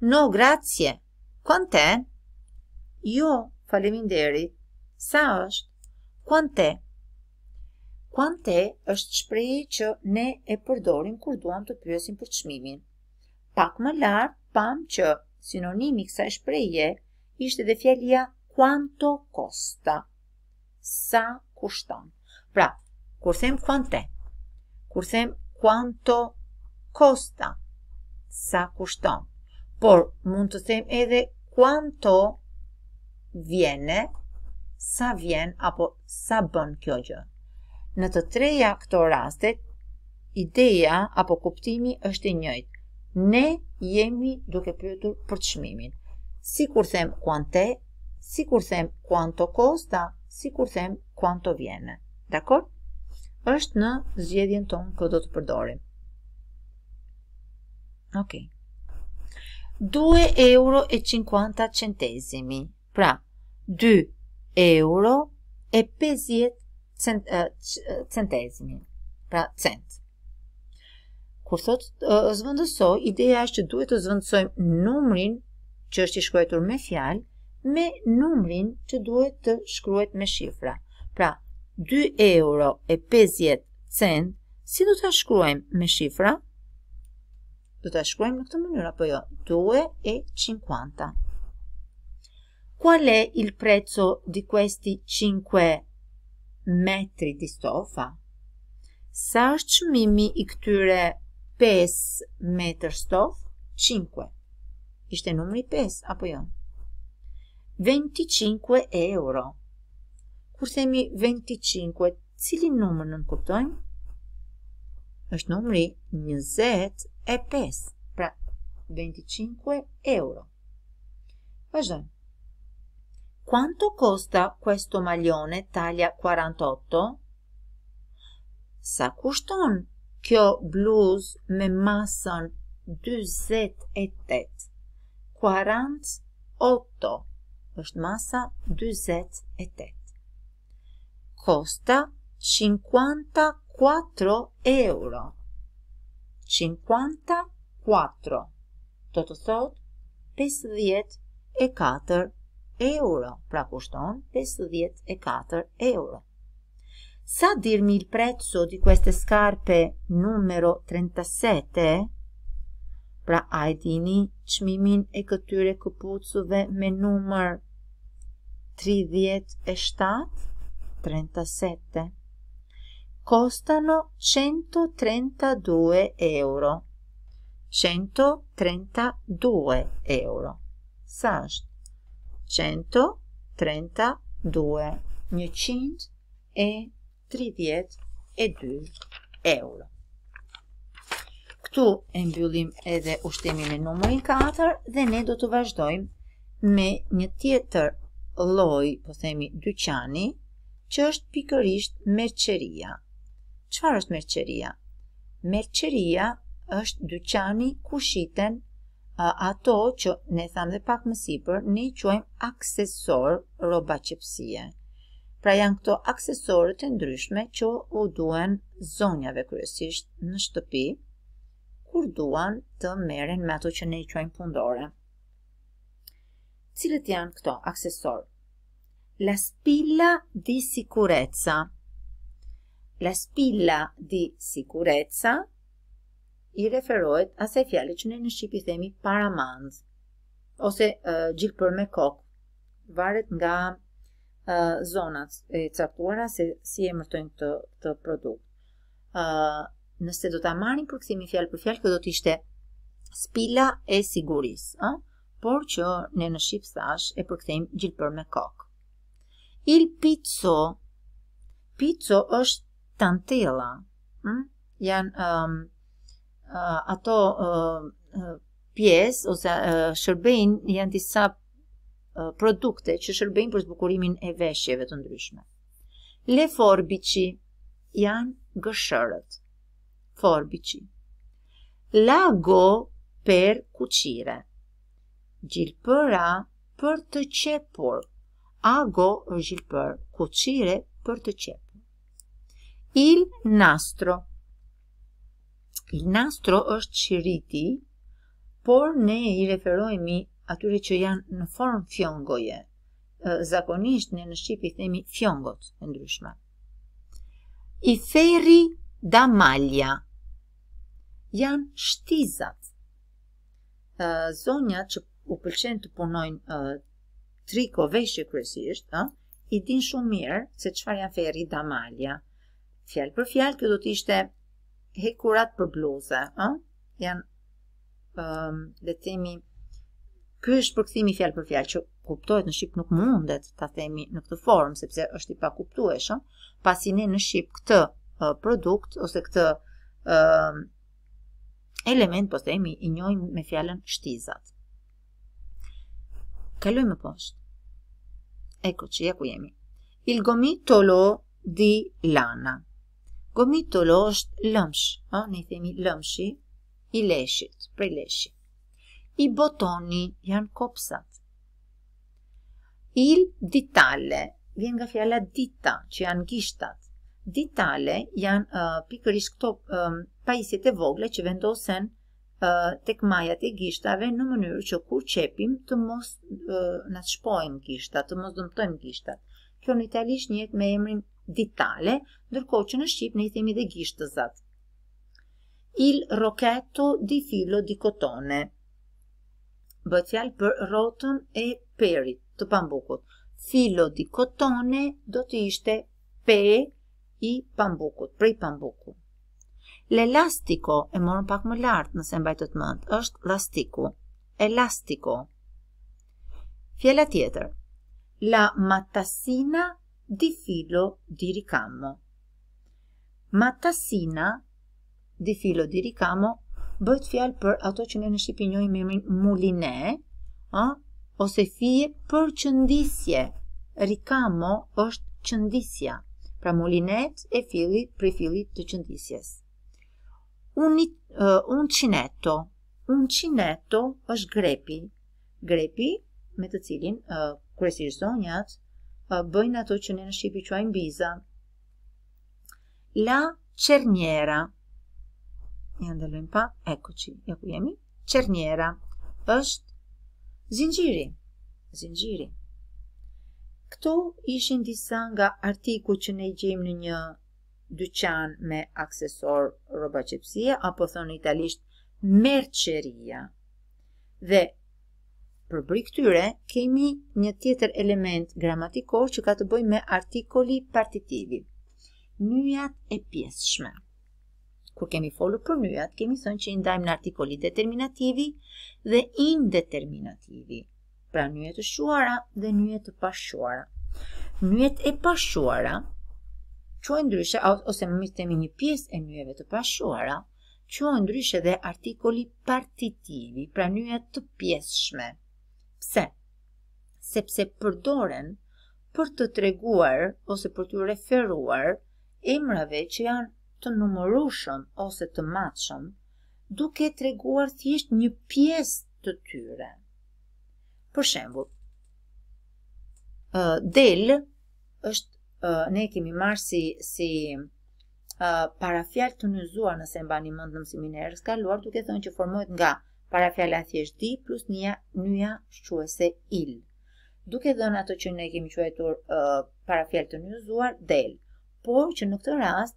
No, grazie. Quant'è? Jo, faleminderit. Sa është? Quant'è? Quant'è është shprehje që ne e përdorim kur duam të pyesim për çmimin. Pak më lart, pam që sinonimi kësaj shprehje ishte dhe fjalia quanto costa. Sa kushton. Pra, kur them quant'è, kur them quanto kosta sa kushton. Por mund të them edhe quanto viene, sa vjen apo sa bën kjo gjë. Në të treja këto raste, ideja apo kuptimi është i njëjtë. Ne jemi duke pyetur për çmimin. Sikur them quante, sikur them quanto costa, sikur them quanto viene. Dakor? Është në zgjedhjen tonë kë do të përdorim. Ok. 2 euro e 50 centesimi. Pra, 2 euro e 50 cent, centesimi. Pra, cent. Kur thot, zvëndëso, ideja është që duhet të zvëndësojmë numrin që është i shkruetur me fjalë, me numrin që duhet të shkruet me shifra. Pra, 2 euro e 50 cent, si do të shkruajmë me shifra? Do të shkruajmë në këtë mënyrë apo jo? 2 e 50. Qual è il prezzo di questi 5 metri di stoffa? Sa është çmimi i këtyre 5 metër stof? 5. Ishte numri 5 apo jo? 25 euro. Kur themi 25, cili numër nënkuptojmë? Në është numri e 5, pra 25 euro. Vazhdojmë. Quanto costa questo maglione taglia 48? Sa kushton kjo bluz me masën 28? 48 është masa 28. Costa 54 euro. 54 Do të thot 54 euro Pra kushton 54 euro Sa dirmi il prezzo di queste scarpe numero 37 Pra a e dini qmimin e këtyre këpucuve me numër 37 37 costano 132 euro. 132 euro. Sa është? 132. 132 euro. Këtu e mbyllim edhe ushtemi e numërin 4 dhe ne do të vazhdojmë me një tjetër loj, po themi, dyqani, që është pikërisht merqeria. Qëfar është merqeria? Merqeria është dyqani ku shiten ato që ne thamë dhe pak mësipër, ne i quajmë aksesor roba qëpsie. Pra janë këto aksesorët të ndryshme që u duen zonjave kërësisht në shtëpi, kur duan të meren me ato që ne i quajmë pundore. Cilët janë këto aksesorë? Laspilla di sikureca, la spilla di sicurezza i referohet asaj fjalë që ne në shqip i themi paramand ose uh, gjilpër me kok varet nga uh, zonat e caktuara se si e mërtojnë këtë të produkt. ë uh, nëse do ta marrin për kthimin fjalë për fjalë do të ishte spilla e sigurisë, ë, por që ne në shqip thash e përkthejmë gjilpër me kok. Il pizzo pizzo është tanë hmm? janë um, uh, ato uh, pjesë, ose uh, shërbejnë, janë disa uh, produkte që shërbejnë për zbukurimin e veshjeve të ndryshme. Le forbici janë gëshërët, forbici. Lago per kuqire, gjilpëra për të qepur, ago është gjilpër, kuqire për të qepur. Il nastro Il nastro është shiriti, por ne i referojmi atyre që janë në formë fjongoje. Zakonisht ne në Shqipi themi fjongot e ndryshma. I ferri da malja janë shtizat. Zonja që u pëlqen të punojnë triko veshje kryesisht, i din shumë mirë se çfarë janë ferri da malja fjalë për fjalë, kjo do të ishte hekurat për bluzë, ë? Jan ëm um, le të themi ky është përkthimi fjalë për fjalë që kuptohet në shqip nuk mundet ta themi në këtë formë sepse është i pakuptueshëm, pasi ne në shqip këtë uh, produkt ose këtë ë uh, element po themi i njohim me fjalën shtizat. Kalojmë poshtë. Eko që ja ku jemi. Il tolo di lana. Gomitolo është lëmsh, ha, ne i themi lëmshi i leshit, prej leshit. I botoni janë kopsat. Il ditale vjen nga fjala dita, që janë gishtat. Ditale janë uh, pikërisht këto uh, pajisjet e vogla që vendosen uh, tek majat e gishtave në mënyrë që kur qepim të mos uh, na shpojmë gishtat, të mos dëmtojmë gishtat. Kjo në italisht njët me emrin ditale, ndërko që në Shqipë ne i themi dhe gishtë të zatë. Il roketo di filo di kotone. Bëtë fjalë për rotën e perit të pambukut. Filo di kotone do të ishte pe i pambukut, prej pambukut. L'elastico e morën pak më lartë nëse mbajtët mëndë, është lastiku. Elastico. Fjela tjetër. La matasina di filo di ricamo. Matasina di filo di ricamo bëhet fjalë për ato që ne në shqip i emrin muline, ë, ose fije për qëndisje. Ricamo është qëndisja. Pra mulinet e filit për filit të qëndisjes. Unit uh, un cinetto, un cinetto është grepi. Grepi me të cilin uh, kryesisht zonjat bëjnë ato që në në Shqipi quajnë biza. La cerniera. E ndëllën pa, eko që, ja ku jemi. Cerniera. është zingjiri. Zingjiri. Këto ishin disa nga artiku që ne gjejmë në një dyqan me aksesor roba qepsia, apo thonë italisht merqeria. Dhe për bëri këtyre, kemi një tjetër element gramatikor që ka të bëj me artikoli partitivi. Njëjat e pjesëshme. Kër kemi folu për njëjat, kemi thënë që indajmë në artikoli determinativi dhe indeterminativi. Pra myjat e shuara dhe myjat e pashuara. Myjat e pashuara, që ndryshe, ose më mështë temi një pjesë e myjeve të pashuara, që ndryshe dhe artikoli partitivi, pra myjat të pjeshme. Pse? Sepse përdoren për të treguar ose për të referuar emrave që janë të numërushëm ose të matëshëm, duke treguar thjesht një pjesë të tyre. Për shembull, del është ne kemi marrë si si para të nëzuar nëse mbani mend në mësimin e erës duke thënë që formohet nga para fjala thjesht di plus nja nja shquese il. Duke dhe në ato që ne kemi quajtur uh, para fjallë të njëzuar, del. Por që në këtë rast,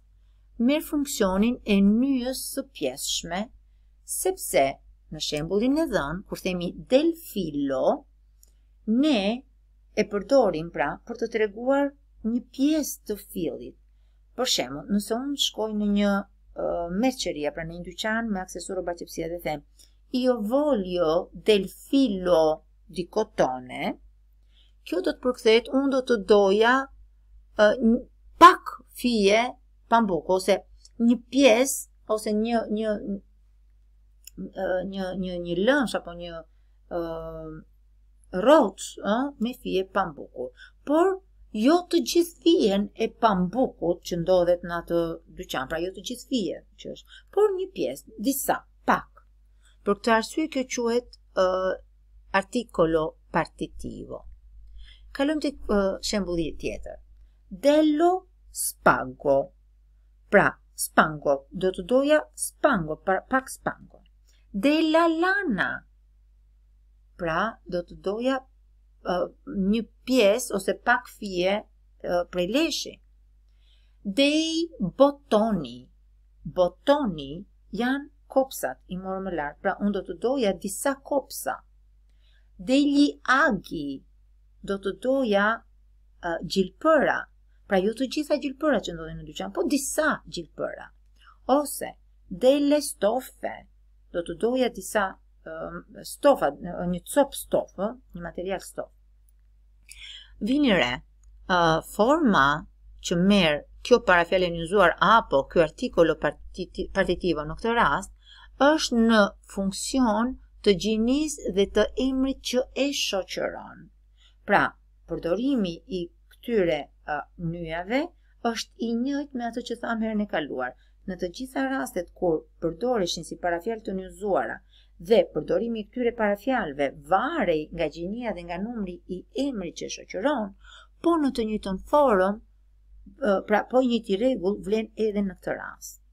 mirë funksionin e njës së pjeshme, sepse në shembulin e dhënë, kur themi del filo, ne e përdorim pra për të treguar një pjesë të fillit. Për shemë, nëse unë shkoj në një uh, meqëria, pra në një dyqan me aksesuro bachepsia dhe themë, io voglio del filo di cotone kjo do të përkthehet un do të doja uh, pak fije pambuk ose një pjesë ose një një një një një apo një uh, rrot uh, me fije pambuku por jo të gjithë fijen e pambukut që ndodhet në atë dyqan pra jo të gjithë fije që është por një pjesë disa për këtë arsye kjo quhet uh, artikolo partitivo. Kalojmë tek uh, shembulli tjetër. Dello spago. Pra, spango do të doja spango, pra, pak spango. Della lana. Pra, do të doja uh, një pjesë ose pak fije uh, prej leshi. Dei botoni. Botoni janë kopsat i morë më lartë, pra unë do të doja disa kopsa. Deli agi do të doja uh, gjilpëra, pra ju jo të gjitha gjilpëra që ndodhe në dyqan, po disa gjilpëra. Ose, dele stofe do të doja disa stoffa, stofa, një cop stofë, një material stofë. Vinire, uh, forma që merë kjo parafjale njëzuar apo kjo artikolo partitivo në këtë rast, është në funksion të gjinis dhe të emrit që e shoqëron. Pra, përdorimi i këtyre uh, është i njët me atë që thamë herën e kaluar. Në të gjitha rastet kur përdorishin si parafjall të njëzuara dhe përdorimi i këtyre parafjalve varej nga gjinia dhe nga numri i emrit që shoqëron, po në të njëjtën forum, pra po njëti rregull vlen edhe në këtë rast.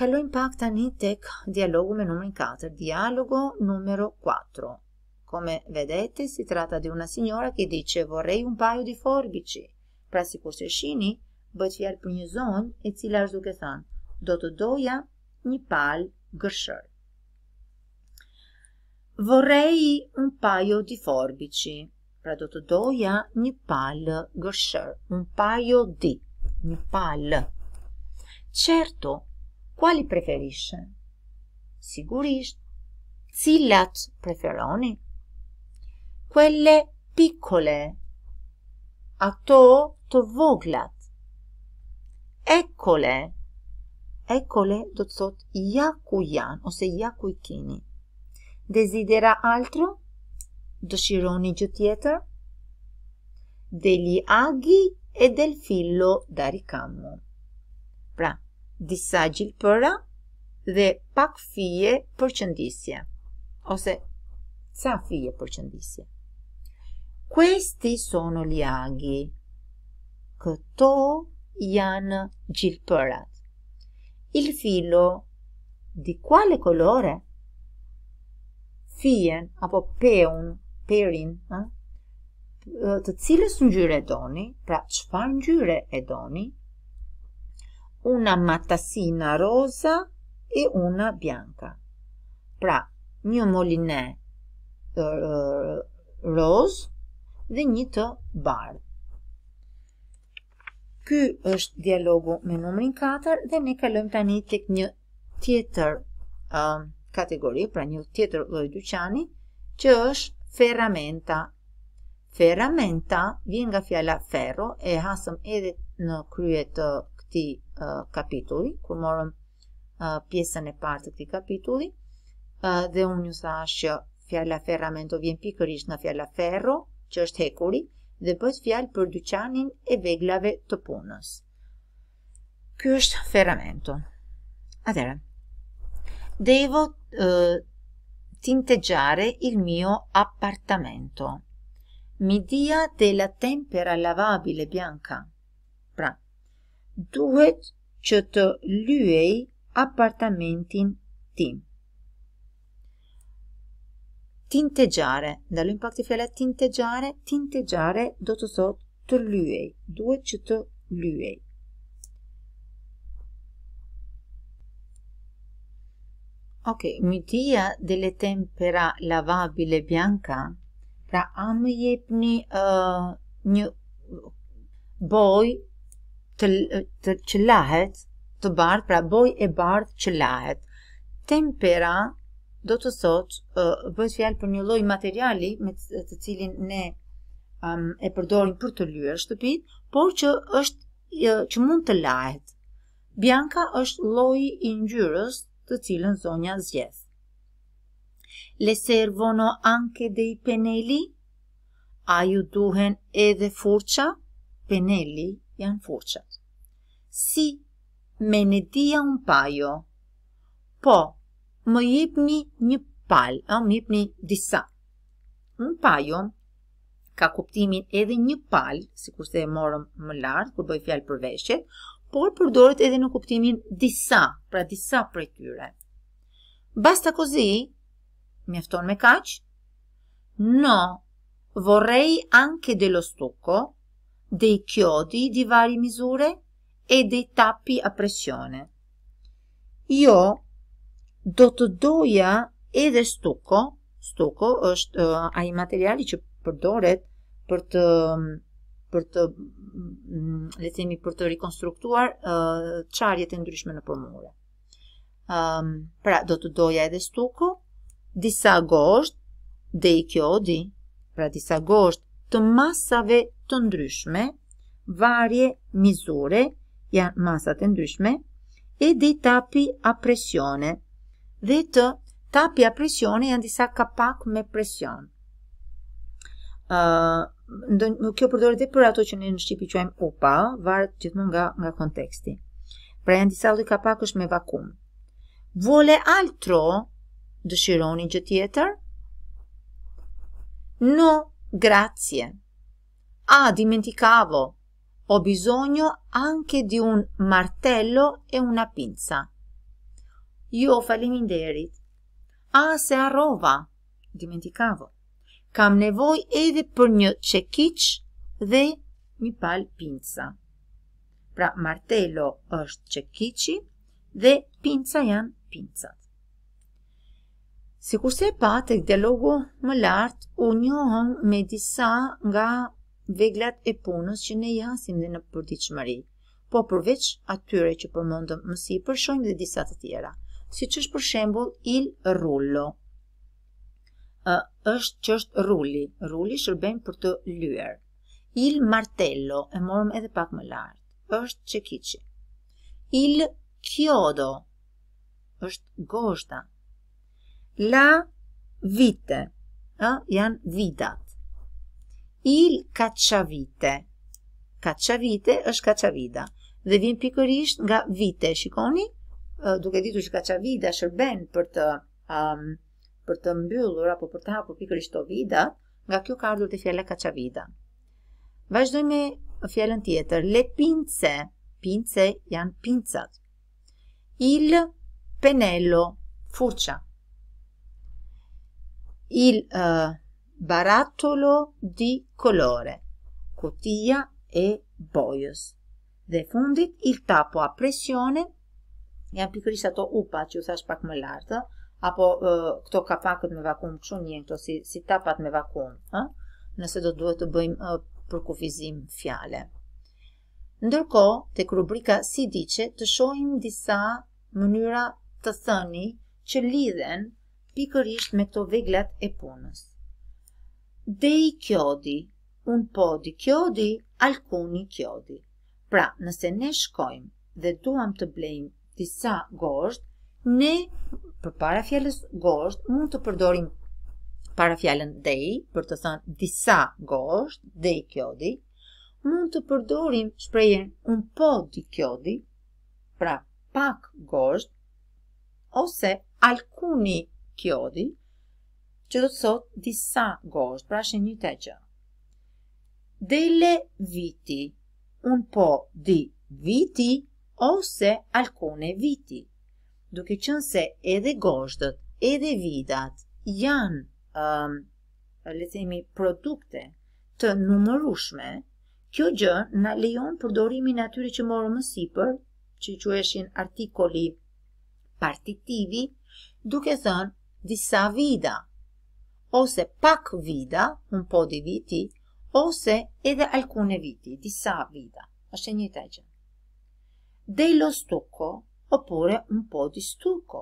Kan lo impacta Nitek dialogo med numero in casa, dialogo numero 4. Come vedete si tratta di una signora che dice vorrei un paio di forbici. Prasikor shihni, bëhet fjalë për një zonë e cila është duke thënë do të doja një palë gërshër. Vorrei un paio di forbici. Pra do të doja një palë gërshër, un paio di, një palë. Certo, Quali preferisce? Sigurisht. Cilat preferoni? Quelle piccole. Ato të voglat. Eccole. Eccole do të thot ja ku janë ose ja ku i keni. Desidera altro? Dëshironi gjë tjetër? Deli agi e del fillo da ricamo disa gjilpëra dhe pak fije për Ose, sa fije për qëndisje? Questi sono li agi. Këto janë gjilpërat. Il filo, di kuale kolore? fien apo peun, perin, të cilës në gjyre e doni, pra qëpar në gjyre e doni, una matasina rosa e una bianca. Pra, një moline roz dhe një të bardh. Ky është dialogu me numrin 4 dhe ne kalojmë tani tek një tjetër uh, kategori, pra një tjetër lloj dyqani, që është ferramenta. Ferramenta vjen nga fjalla ferro e hasëm edhe në krye të këtij kapitulli, kur morëm pjesën e partë të këti kapitulli, dhe unë ju thash që fjalla ferramento vjen pikërisht në fjalla ferro, që është hekuri, dhe bëjt fjallë për dyqanin e veglave të punës. Ky është ferramento. Atere, devo tinteggiare il mio appartamento. Mi dia della tempera lavabile bianca duhet që të lyej apartamentin tim. Tinteggiare, ndalim pak të fjallat tinteggiare, tinteggiare do të thot të lyej, duhet që të lyej. Ok, mi t'ia dhe le tempera lavabile bianca, pra amë më një boj të, të që lahet të bardh, pra boj e bardh që lahet. Tempera do të thotë bëhet fjalë për një lloj materiali me të cilin ne um, e përdorim për të lyer shtëpinë, por që është që mund të lahet. Bianca është lloji i ngjyrës të cilën zonja zgjedh. Le servono anche dei pennelli. A ju duhen edhe furça? Pennelli janë furça si me në dhja un pajo. Po, më jipni një pal, a, më jipni disa. Un pajo ka kuptimin edhe një pal, si kurse e morëm më lartë, kur bëjë fjalë për veshjet, por përdoret edhe në kuptimin disa, pra disa prej tyre. Basta così, mjafton me kaq? No, vorrei anche dello stucco, dei chiodi di varie misure? e dei tappi a pressione. Io jo, do të doja edhe stuko, stuko është uh, ai materiali që përdoret për të për të le të themi për të rikonstruktuar çarjet e ndryshme në pomull. Ëm um, pra do të doja edhe stuko disa gosht dhe i kjodi, pra disa gosht të masave të ndryshme, varje, mizure, janë masat e ndryshme, e i tapi a presjone, dhe të tapi a presjone janë disa kapak me presion. Uh, kjo përdore dhe për ato që ne në Shqipi quajmë opa, varët të nga, nga konteksti. Pra janë disa lëj kapak është me vakum. Vole altro, dëshironi gjë tjetër? No, grazie. A, dimenticavo, ho bisogno anche di un martello e una pinza. Io faliminderi. A ah, se arrova. Dimenticavo. Kam nevoj edhe për një çekiç dhe një pal pinca. Pra martello është çekiçi dhe pinca janë pinca. Sikurse pa tek dialogu më lart u njohëm me disa nga veglat e punës që ne i hasim dhe në përdiqëmëri, po përveç atyre që përmondëm mësi përshojmë dhe disat të tjera, si që është për shembol il rullo. është që është rulli, rulli shërben për të lyër. Il martello, e morëm edhe pak më lartë, është që kiqi. Il kjodo, është goshta. La vite, janë vidat il kachavite. Kachavite është kachavida. Dhe vim pikërisht nga vite, shikoni, duke ditu që kachavida shërben për të, um, për të mbyllur, apo për të hapur pikërisht të vida, nga kjo ka ardhur të fjala kachavida. Vajzdoj me fjellën tjetër, le pince, pince janë pincat. Il penello, furqa. Il uh, barattolo di colore, cotia e boios. Dhe fundit, il tapo a pressione, janë pikërisht ato upa që u thash pak më lartë, apo uh, këto kapakët me vakum, këshu një këto si, si tapat me vakum, ha? nëse do duhet të bëjmë uh, për kufizim fjale. Ndërko, të rubrika si diqe, të shohim disa mënyra të thëni që lidhen pikërisht me këto veglat e punës dei chiodi, un po di chiodi, alcuni chiodi. Pra, nëse ne shkojmë dhe duam të blejmë disa gosht, ne për para gosht mund të përdorim para fjallën dei, për të thënë disa gosht, dei kjodi, mund të përdorim shprejen un po di kjodi, pra pak gosht, ose alcuni kjodi, që do të thot disa gosht, pra shënë një të që. Dele viti, unë po di viti, ose alkone viti. Duke qënë se edhe goshtët, edhe vidat, janë, um, le themi, produkte të numërushme, kjo gjë në lejon përdorimi në atyri që morë më sipër, që që eshin artikoli partitivi, duke thënë disa vidat, ose pak vida, un po di viti, ose edhe alkune viti, disa vida. Ashtë një të gjë. De lo stuko, opure un po di stuko.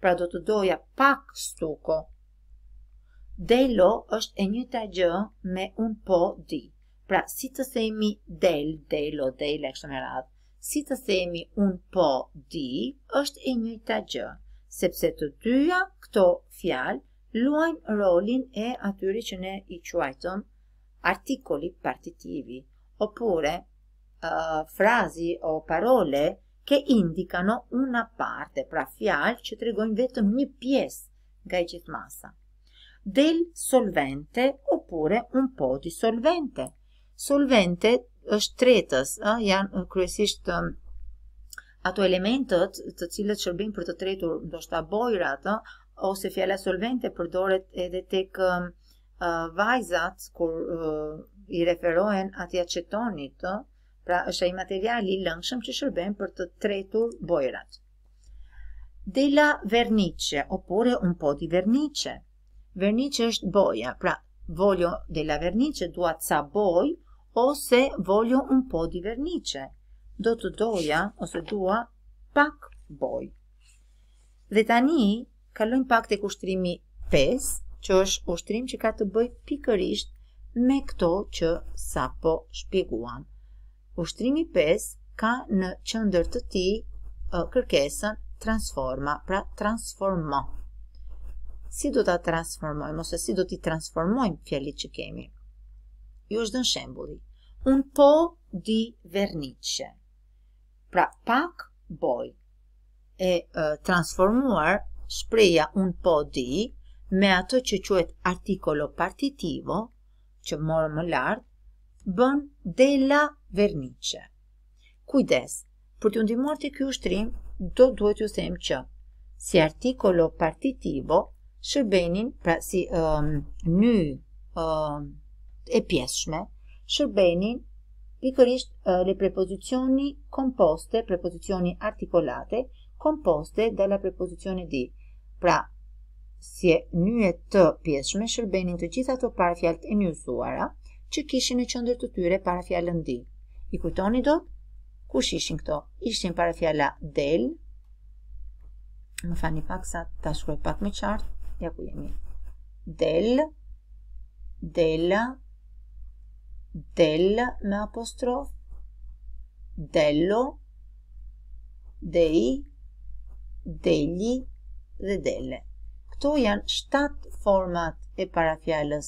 Pra do të doja pak stuko. De lo është e një të gjë me un po di. Pra si të themi del, delo, del, e kështë në radhë. Si të themi un po di, është e një të gjë. Sepse të dyja këto fjalë luajnë rolin e atyri që ne i quajtëm artikoli partitivi, opure uh, frazi o parole ke indikano una parte, pra fjalë që tregojnë vetëm një pjesë nga e gjithë masa. Del solvente, opure un po di solvente. Solvente është tretës, uh, janë kryesisht ato elementët të cilët shërbim për të tretur, ndoshta bojrat, uh, ose fjala solvente përdoret edhe tek um, uh, vajzat kur uh, i referohen atij acetonit, pra është ai material i lëngshëm që shërben për të tretur bojrat. Dela vernice, oppure un po' di vernice. Vernice është boja, pra voglio della vernice, dua ca boj ose voglio un po' di vernice. Do të doja ose dua pak boj. Dhe tani kalojmë pak të kushtrimi 5, që është ushtrim që ka të bëj pikërisht me këto që sa po shpjeguan. Ushtrimi 5 ka në qëndër të ti kërkesën transforma, pra transformo. Si do të transformojmë, ose si do t'i transformojmë fjallit që kemi? Ju është dën shembuli. Un po di verniqe. Pra pak boj e transformuar shpreja unë po di me ato që quet artikolo partitivo që morë më lartë bën della vernice kujdes për të undimuar të kjo shtrim do duhet ju sejmë që si artikolo partitivo shërbenin pra si um, një um, e pjeshme shërbenin pikërisht uh, le prepozicioni komposte, prepozicioni artikolate komposte dhe la prepozicioni di Pra, si e një e të pjeshme shërbenin të gjitha të parafjallët e njësuara, që kishin e qëndër të tyre parafjallën di. I kujtoni do, kush ishin këto? Ishin parafjalla del, më fani pak sa ta shkruaj pak më qartë, ja ku jemi. Del, dela, del me apostrof, dello, dei, deli, degli, dhe dele. Këto janë 7 format e parafjallës,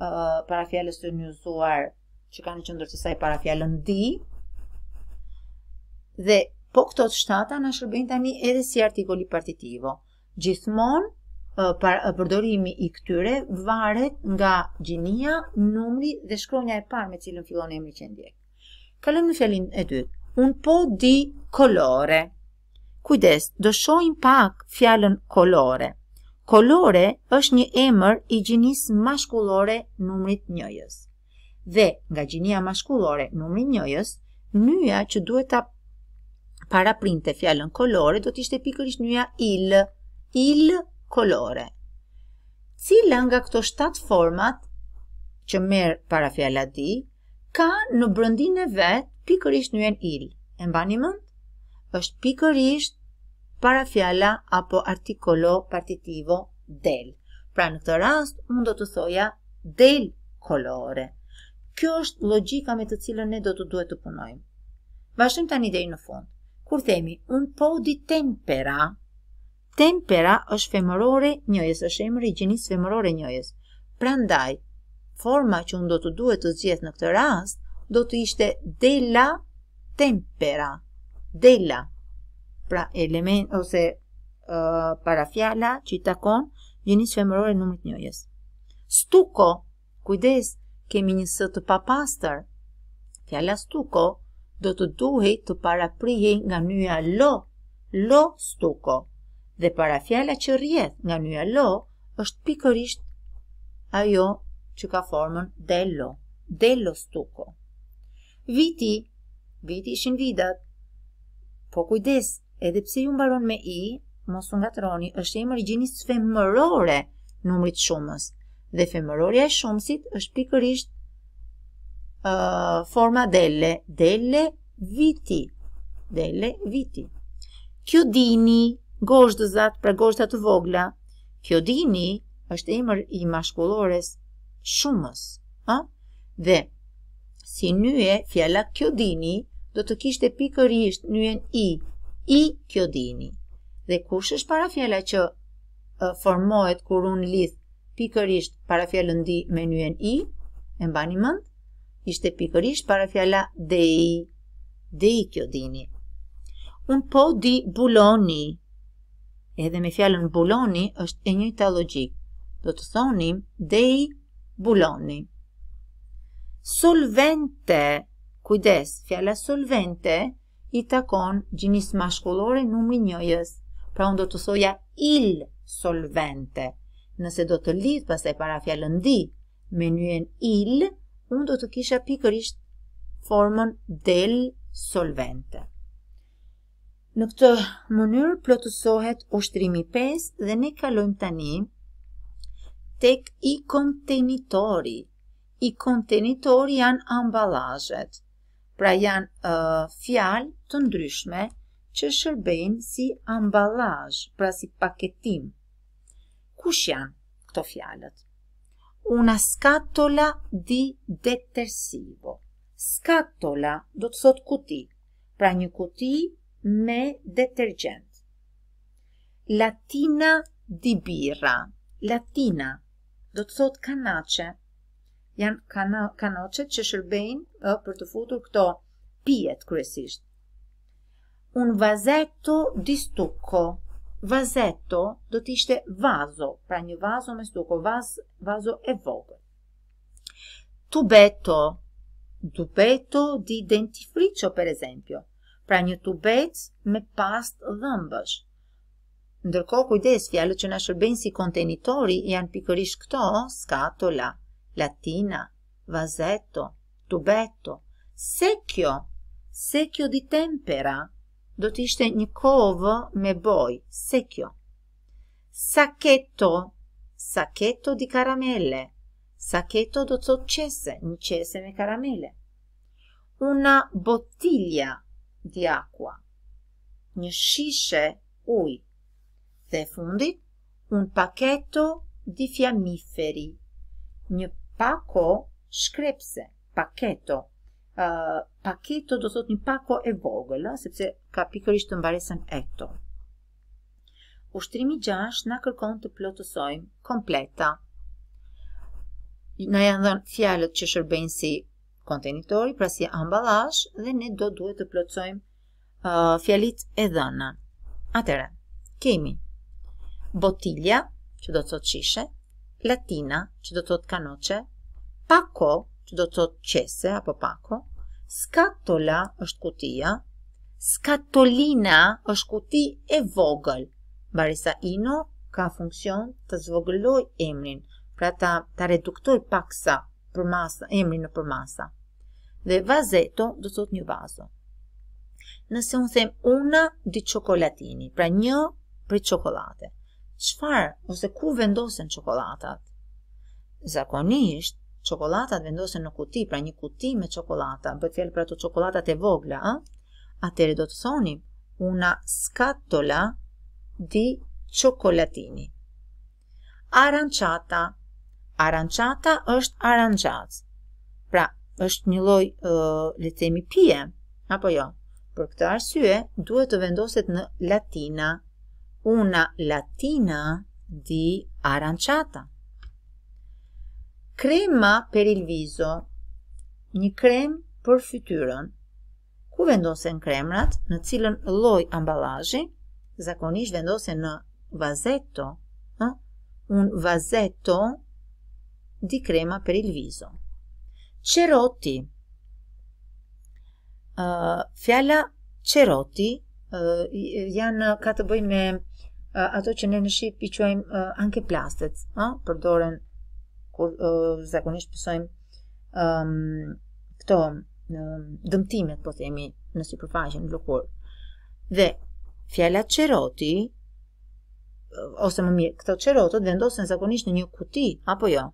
uh, parafjallës të njëzuar që kanë që ndërë të saj parafjallën di, dhe po këto të shtata në shërbejnë tani edhe si artikoli partitivo. Gjithmonë, për përdorimi i këtyre varet nga gjinia, numri dhe shkronja e parë me cilën fillon emri që ndjek. Kalëm në fjallin e dytë. Un po di kolore. Kujdes, do shohim pak fjalën kolore. Kolore është një emër i gjinis mashkullore numrit njëjës. Dhe nga gjinia mashkullore numrit njëjës, njëja që duhet të para printe fjallën kolore, do t'ishte pikërish njëja il, il kolore. Cila nga këto shtatë format që merë para fjallat di, ka në brëndin e vetë pikërish njëjën il. E mba një mënd? është pikërisht parafjala apo artikolo partitivo del. Pra në këtë rast, unë do të thoja del kolore. Kjo është logjika me të cilën ne do të duhet të punojmë. Vashëm tani deri në fund. Kur themi un po di tempera, tempera është femërore njëjës, është emri i gjinis femërore njëjës. Prandaj, forma që un do të duhet të zjetë në këtë rast do të ishte della tempera dela, pra element ose uh, parafjala që i takon gjenis femërore numrit njëjes. Stuko, kujdes, kemi një së të papastër. Fjala stuko do të duhej të paraprihej nga njëja lo, lo stuko. Dhe parafjala që rjedh nga njëja lo, është pikërisht ajo që ka formën dello, dello stuko. Viti, viti ishin vidat, Po kujdes, edhe pse ju mbaron me i, mos u ngatroni, është emër i gjinis femërore numrit shumës. Dhe femëroria e shumësit është pikërisht uh, forma delle, delle viti, delle viti. Kjo dini, gozhdëzat, pra gozhdëzat të vogla, kjo dini është emër i mashkullores shumës. ë? Dhe si nyje fjala kjo kjo dini, do të kishte pikërisht njën i, i kjo dini. Dhe kush është parafjela që formohet kur unë lith pikërisht parafjela ndi me njën i, e mba një mënd, ishte pikërisht parafjela dhe i, dhe i kjo dini. Unë po di buloni, edhe me fjallën buloni është e një të do të thonim dhe i buloni. Solvente, Kujdes, fjala solvente i takon gjinis mashkullore numri njëjës, pra unë do të soja il solvente. Nëse do të lidh pasaj para fjallën di me njën il, unë do të kisha pikërisht formën del solvente. Në këtë mënyrë plotësohet ushtrimi 5 dhe ne kalojmë tani tek i kontenitori. I kontenitori janë ambalajet. Pra janë fjalë të ndryshme që shërbejnë si ambalazh, pra si paketim. Kush janë këto fjalët? Una scatola di detersivo. Scatola do të thot kuti, pra një kuti me detergjent. Latina di birra. Latina do të thot kanaçe janë kano, kanoqet që shërbejnë uh, për të futur këto pijet kryesisht. Un vazetto di stucco. Vazetto do të ishte vazo, pra një vazo me stucco, vaz, vazo e vogël. Tubeto, tubeto di dentifricio per esempio, pra një tubet me past dhëmbësh. Ndërkohë kujdes, fjalët që na shërbejnë si kontenitori janë pikërisht këto, skatola. latina, vasetto tubetto secchio secchio di tempera dotiste me boi, secchio sacchetto sacchetto di caramelle sacchetto d'ozoccese me caramelle una bottiglia di acqua një shishe uj dhe fundit un pacchetto di fiammiferi një pako shkrepse, paketo. Uh, paketo do thot një pako e vogël, sepse ka pikërisht të mbaresën e këto. Ushtrimi 6 na kërkon të plotësojmë kompleta. Na janë dhënë fjalët që shërbejnë si kontenitori, pra si amballazh dhe ne do duhet të plotësojmë uh, fjalit e dhëna. Atëherë, kemi botilja, që do të thotë shishe, latina, që do të thotë kanoqe, pako, që do të thotë qese apo pako, skatola është kutia, skatolina është kuti e vogël. Barisa ino ka funksion të zvogëlloj emrin, pra ta, ta reduktoj paksa për masa, emrin në përmasa. Dhe vazeto do të një vazo. Nëse unë them una di qokolatini, pra një për qokolate qëfar ose ku vendosen qokolatat? Zakonisht, qokolatat vendosen në kuti, pra një kuti me qokolata, Bët fjellë për ato qokolatat e vogla, a? atëre do të thoni, una skatola di qokolatini. Aranqata, aranqata është aranqat, pra është një loj, le temi pje, apo jo? Për këtë arsye, duhet të vendoset në latina una latina di aranciata. Crema per il viso, një krem për fytyrën. Ku vendosen kremrat, në cilën lloj amballazhi? Zakonisht vendosen në vazetto, ë? Un vazetto di crema per il viso. Cerotti. Ë, uh, fjala cerotti uh, janë ka të bëj me ato që ne në Shqip i quajmë uh, anke plastet, ha? përdoren kur uh, zakonisht pësojmë um, këto në dëmtimet, po themi, në sipërfaqen në Dhe fjala qeroti, ose më mirë, këto qerotët vendosen zakonisht në një kuti, apo jo?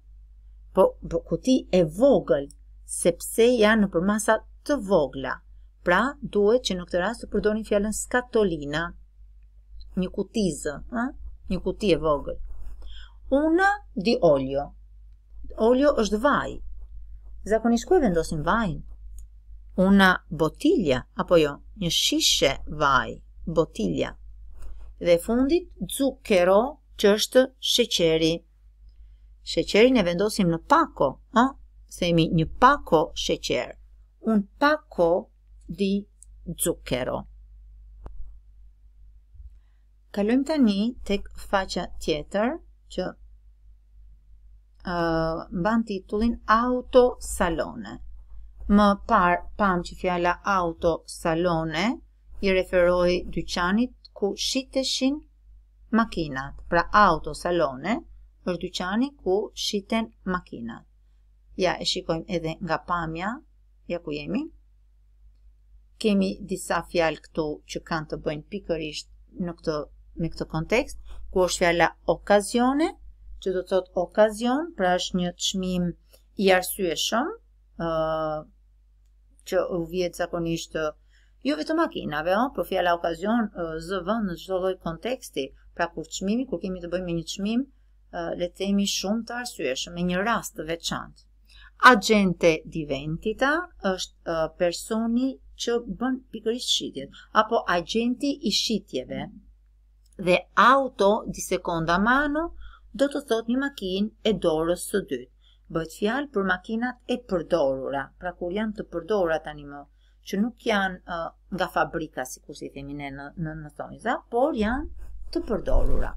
Po, po kuti e vogël, sepse janë në përmasa të vogla. Pra, duhet që në këtë rast të përdorin fjallën skatolina, një kutizë, a? një kuti e vogël. Una di olio. Olio është vaj. Zakonisht ku e vendosim vajin? Una botilja, apo jo, një shishe vaj, botilja. Dhe fundit, zukero, që është sheqeri. Sheqerin e vendosim në pako, a? Themi një pako sheqer. Un pako di zukero. Kalojmë tani tek faqa tjetër që uh, mban titullin auto salone. Më par pam që fjala auto salone i referoi dyqanit ku shiteshin makinat. Pra auto salone është dyqani ku shiten makinat. Ja e shikojmë edhe nga pamja, ja ku jemi. Kemi disa fjalë këtu që kanë të bëjnë pikërisht në këtë me këtë kontekst, ku është fjala okazione, që do të thotë okazion, pra është një çmim i arsyeshëm, ë uh, që u vjetë zakonisht jo vetëm makinave, ëh, por fjala okazion uh, zvon në çdo lloj konteksti, pra kur çmimi, kur kemi të bëjmë me një çmim, uh, le të themi shumë të arsyeshëm, me një rast të veçantë. Agente di vendita është uh, personi që bën pikërisht shitjet apo agenti i shitjeve dhe auto di sekonda mano do të thot një makinë e dorës së dytë. Bëhet fjalë për makinat e përdorura, pra kur janë të përdorura tani që nuk janë uh, nga fabrika, si kur themi ne në, në, në por janë të përdorura.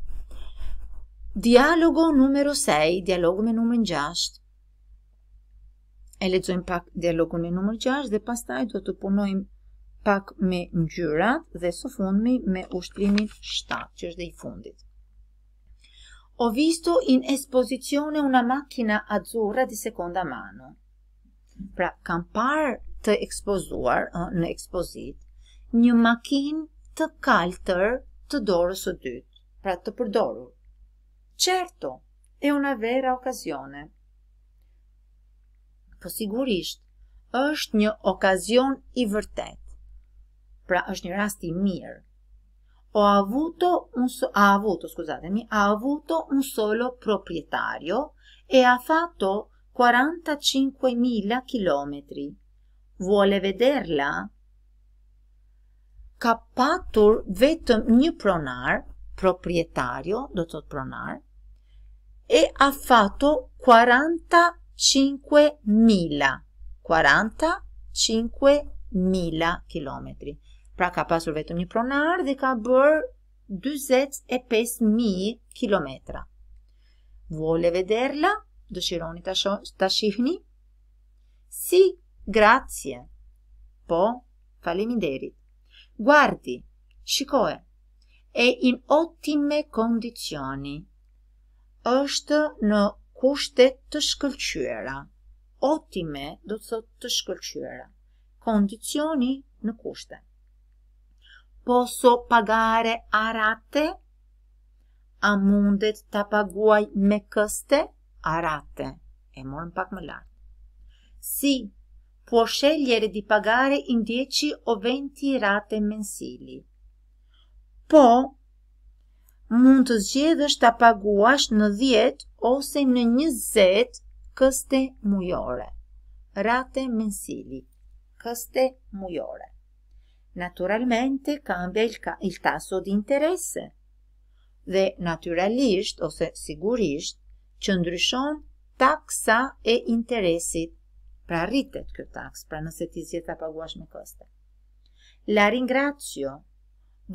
Dialogo numero 6, dialogu me numër 6, e lexojmë pak dialogun me numër 6 dhe pastaj do të punojmë pak me ngjyrat dhe së fundmi me ushtrimin 7, që është dhe i fundit. Ho visto in esposizione una macchina azzurra di seconda mano. Pra, kam parë të ekspozuar në ekspozit një makinë të kaltër të dorës së dytë, pra të përdorur. Certo, è una vera occasione. Po sigurisht, është një okazion i vërtet pra është një rast i mirë. O po avuto un ha avuto, scusatemi, ha avuto un solo proprietario e ha fatto 45.000 km. Vuole vederla? Ka patur vetëm një pronar, proprietario, do të të pronar, e ha fatto 45.000 45.000 kilometri. Pra ka pasur vetëm një pronar dhe ka bërë 25.000 km. Vole vederla, dëshironi të shihni, si grazie, po deri. Guardi, shikoje, e in ottime kondicioni, është në kushtet të shkëllqyra, ottime do të thotë të shkëllqyra, kondicioni në kushtet posso pagare a rate? A mundet ta paguaj me këste a rate? E morën pak më lartë. Si, po scegliere di pagare in 10 o 20 rate mensili. Po, mund të zgjedhësh ta paguash në 10 ose në 20 këste mujore. Rate mensili. Këste mujore naturalmente cambia il, ca il tasso di interesse dhe naturalisht ose sigurisht që ndryshon taksa e interesit, pra rritet kjo taks, pra nëse ti zjeta paguash me koste. La ringrazio,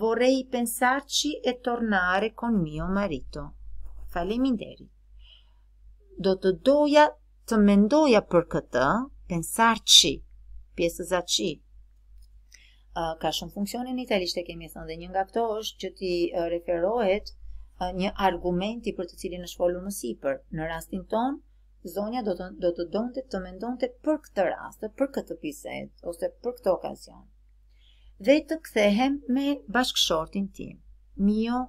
vorrei pensarci e tornare con mio marito. Faleminderi. Do të doja të mendoja për këtë, pensarci, pjesës a qitë, ka shumë funksionin italisht e kemi thënë dhe një nga këto është që ti referohet një argumenti për të cilin është folur më sipër. Në rastin ton, zonja do të do të donte të mendonte për këtë rast, për këtë bisedë ose për këtë okazion. Dhe të kthehem me bashkëshortin tim, mio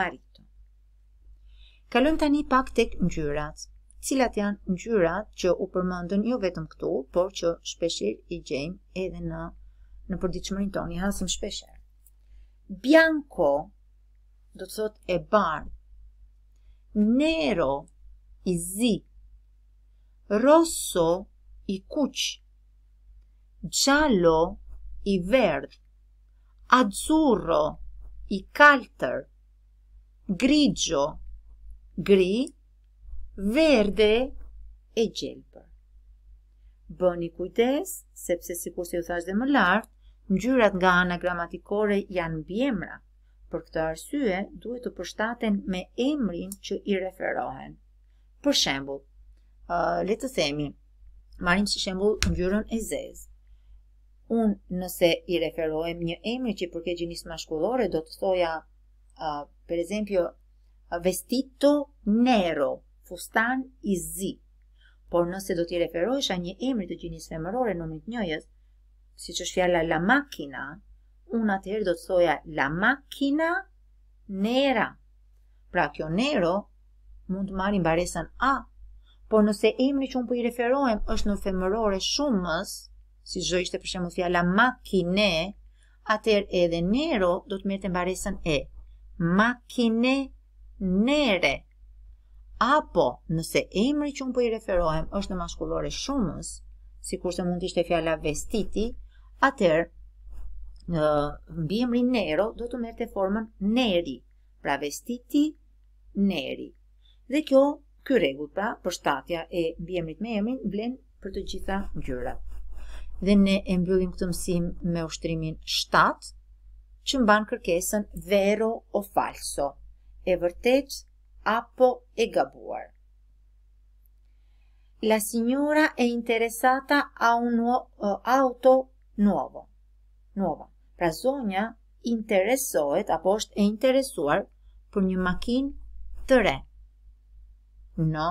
marito. Kalojm tani pak tek ngjyrat, cilat janë ngjyrat që u përmendën jo vetëm këtu, por që shpeshherë i gjejmë edhe në në përdiqëmërin toni, hasim shpesher. Bianco, do të thot e bardh, Nero, i zi, Rosso, i kuq, Gjallo, i verdh, Azzurro, i kaltër, Grigio, gri, Verde, e gjelbër. Bëni kujtes, sepse si kusë si u dhe më lartë, ngjyrat nga ana gramatikore janë mbiemra. Për këtë arsye, duhet të përshtaten me emrin që i referohen. Për shembull, ë uh, le të themi marrim si shembull ngjyrën e zezë. Unë nëse i referohem një emri që i përket gjinisë mashkullore, do të thoja, uh, për ezempio, vestito nero, fustan i zi. Por nëse do të referohesha një emri të gjinisë femërore në mëtë njëjës, si që është fjalla la makina, unë atëherë do të thoja la makina nera. Pra kjo nero mund të marim baresan a, por nëse emri që unë për po i referohem është në femërore shumës, si zhë ishte për shemë fjalla makine, atëherë edhe nero do të mërë të mbaresën e. Makine nere. Apo, nëse emri që unë për po i referohem është në maskullore shumës, si kurse mund të ishte fjalla vestiti, atër në mbiemrin Nero do të merrte formën Neri, pra vestiti Neri. Dhe kjo, ky rregull pra, përshtatja e mbiemrit me emrin vlen për të gjitha ngjyrat. Dhe ne e mbyllim këtë mësim me ushtrimin 7, që mbanë kërkesën vero o falso, e vërtet apo e gabuar. La signora è interessata a un auto nuovo. Nuova. Pra zonja interesohet apo është e interesuar për një makinë të re. No,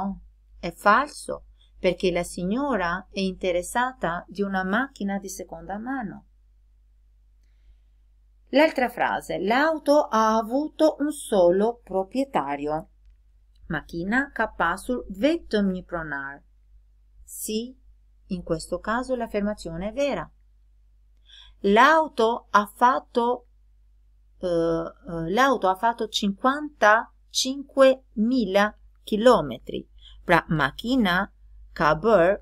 è falso, perché la signora è interessata di una macchina di seconda mano. L'altra frase, l'auto ha avuto un solo proprietario. Macchina ka pasur vetëm një pronar. Sì, in questo caso l'affermazione è vera. l'auto ha fatto l'auto ha fatto 55.000 km. Pra makina ka bër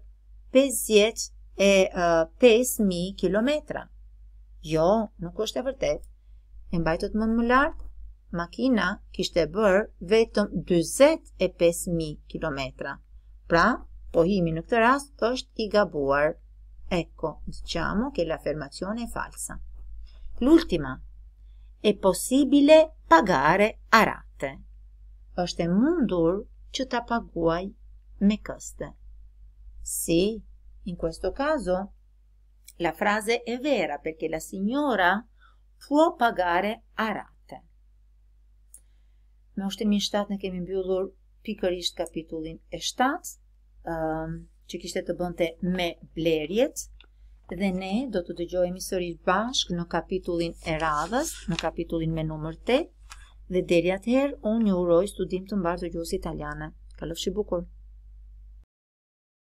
50 e 5000 km. Jo, nuk është e vërtet. E mbajtët më në më lartë, makina kishte bërë vetëm 25.000 km. Pra, pohimi në këtë rast është i gabuar. Ecco, diciamo che l'affermazione è falsa. L'ultima. È possibile pagare a rate. Është mundur që ta paguai me coste. Sì, in questo caso la frase è vera perché la signora può pagare a rate. Me ushtimin 7 ne kemi mbyllur pikërisht kapitullin e 7. Um, që kishte të bënte me blerjet dhe ne do të dëgjojmë sërish bashkë në kapitullin e radhës, në kapitullin me numër 8 dhe deri atëherë unë ju uroj studim të mbarë të gjuhës italiane. Kalofshi bukur.